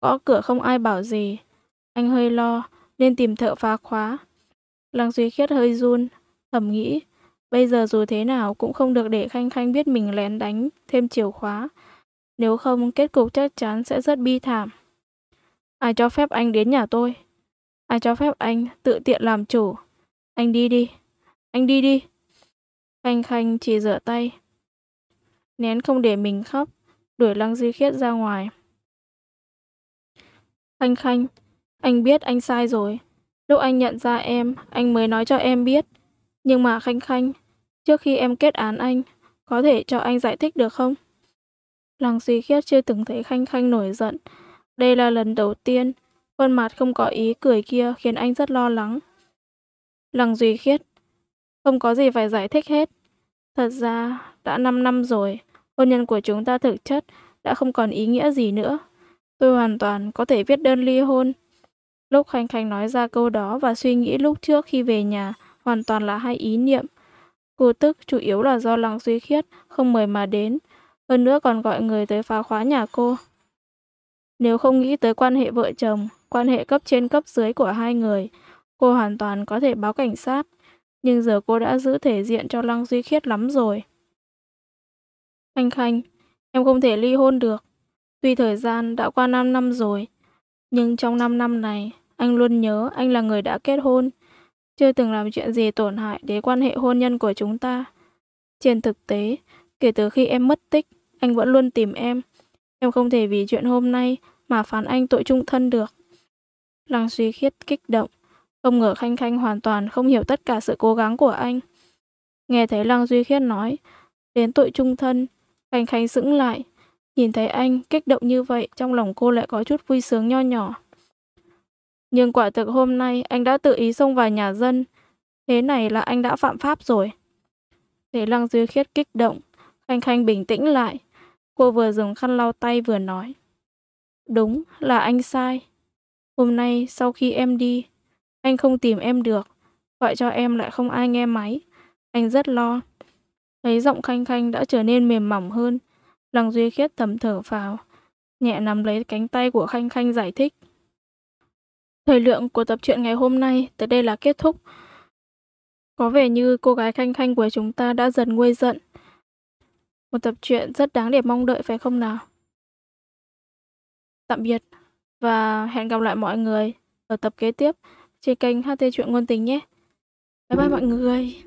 gõ cửa không ai bảo gì. Anh hơi lo, nên tìm thợ phá khóa. Lăng Duy Khiết hơi run, thầm nghĩ, bây giờ dù thế nào cũng không được để Khanh Khanh biết mình lén đánh thêm chìa khóa. Nếu không, kết cục chắc chắn sẽ rất bi thảm. Ai cho phép anh đến nhà tôi? Ai cho phép anh tự tiện làm chủ? Anh đi đi. Anh đi đi. Khanh Khanh chỉ rửa tay nén không để mình khóc, đuổi Lăng Duy Khiết ra ngoài. Khanh Khanh, anh biết anh sai rồi. Lúc anh nhận ra em, anh mới nói cho em biết. Nhưng mà Khanh Khanh, trước khi em kết án anh, có thể cho anh giải thích được không? Lăng Duy Khiết chưa từng thấy Khanh Khanh nổi giận. Đây là lần đầu tiên, khuôn mặt không có ý cười kia khiến anh rất lo lắng. Lăng Duy Khiết, không có gì phải giải thích hết. Thật ra, đã 5 năm rồi, Hôn nhân của chúng ta thực chất đã không còn ý nghĩa gì nữa. Tôi hoàn toàn có thể viết đơn ly hôn. Lúc Khanh Khanh nói ra câu đó và suy nghĩ lúc trước khi về nhà, hoàn toàn là hai ý niệm. Cô tức chủ yếu là do lăng suy khiết, không mời mà đến. Hơn nữa còn gọi người tới phá khóa nhà cô. Nếu không nghĩ tới quan hệ vợ chồng, quan hệ cấp trên cấp dưới của hai người, cô hoàn toàn có thể báo cảnh sát. Nhưng giờ cô đã giữ thể diện cho lăng duy khiết lắm rồi. Anh Khanh, em không thể ly hôn được. Tuy thời gian đã qua 5 năm rồi, nhưng trong 5 năm này, anh luôn nhớ anh là người đã kết hôn, chưa từng làm chuyện gì tổn hại đến quan hệ hôn nhân của chúng ta. Trên thực tế, kể từ khi em mất tích, anh vẫn luôn tìm em. Em không thể vì chuyện hôm nay mà phán anh tội trung thân được. Lăng suy khiết kích động, không ngờ Khanh Khanh hoàn toàn không hiểu tất cả sự cố gắng của anh. Nghe thấy Lăng Duy Khiết nói, đến tội trung thân, Khanh Khanh sững lại. Nhìn thấy anh kích động như vậy, trong lòng cô lại có chút vui sướng nho nhỏ. Nhưng quả thực hôm nay anh đã tự ý xông vào nhà dân. Thế này là anh đã phạm pháp rồi. Thế Lăng Duy Khiết kích động, Khanh Khanh bình tĩnh lại. Cô vừa dùng khăn lau tay vừa nói. Đúng là anh sai. Hôm nay sau khi em đi, anh không tìm em được. Gọi cho em lại không ai nghe máy. Anh rất lo. Thấy giọng khanh khanh đã trở nên mềm mỏng hơn, Lăng Duy Khiết thầm thở phào, nhẹ nắm lấy cánh tay của khanh khanh giải thích. Thời lượng của tập truyện ngày hôm nay tới đây là kết thúc. Có vẻ như cô gái khanh khanh của chúng ta đã dần nguôi giận. Một tập truyện rất đáng để mong đợi phải không nào? Tạm biệt và hẹn gặp lại mọi người ở tập kế tiếp trên kênh HT Truyện Ngôn Tình nhé. Bye bye mọi người.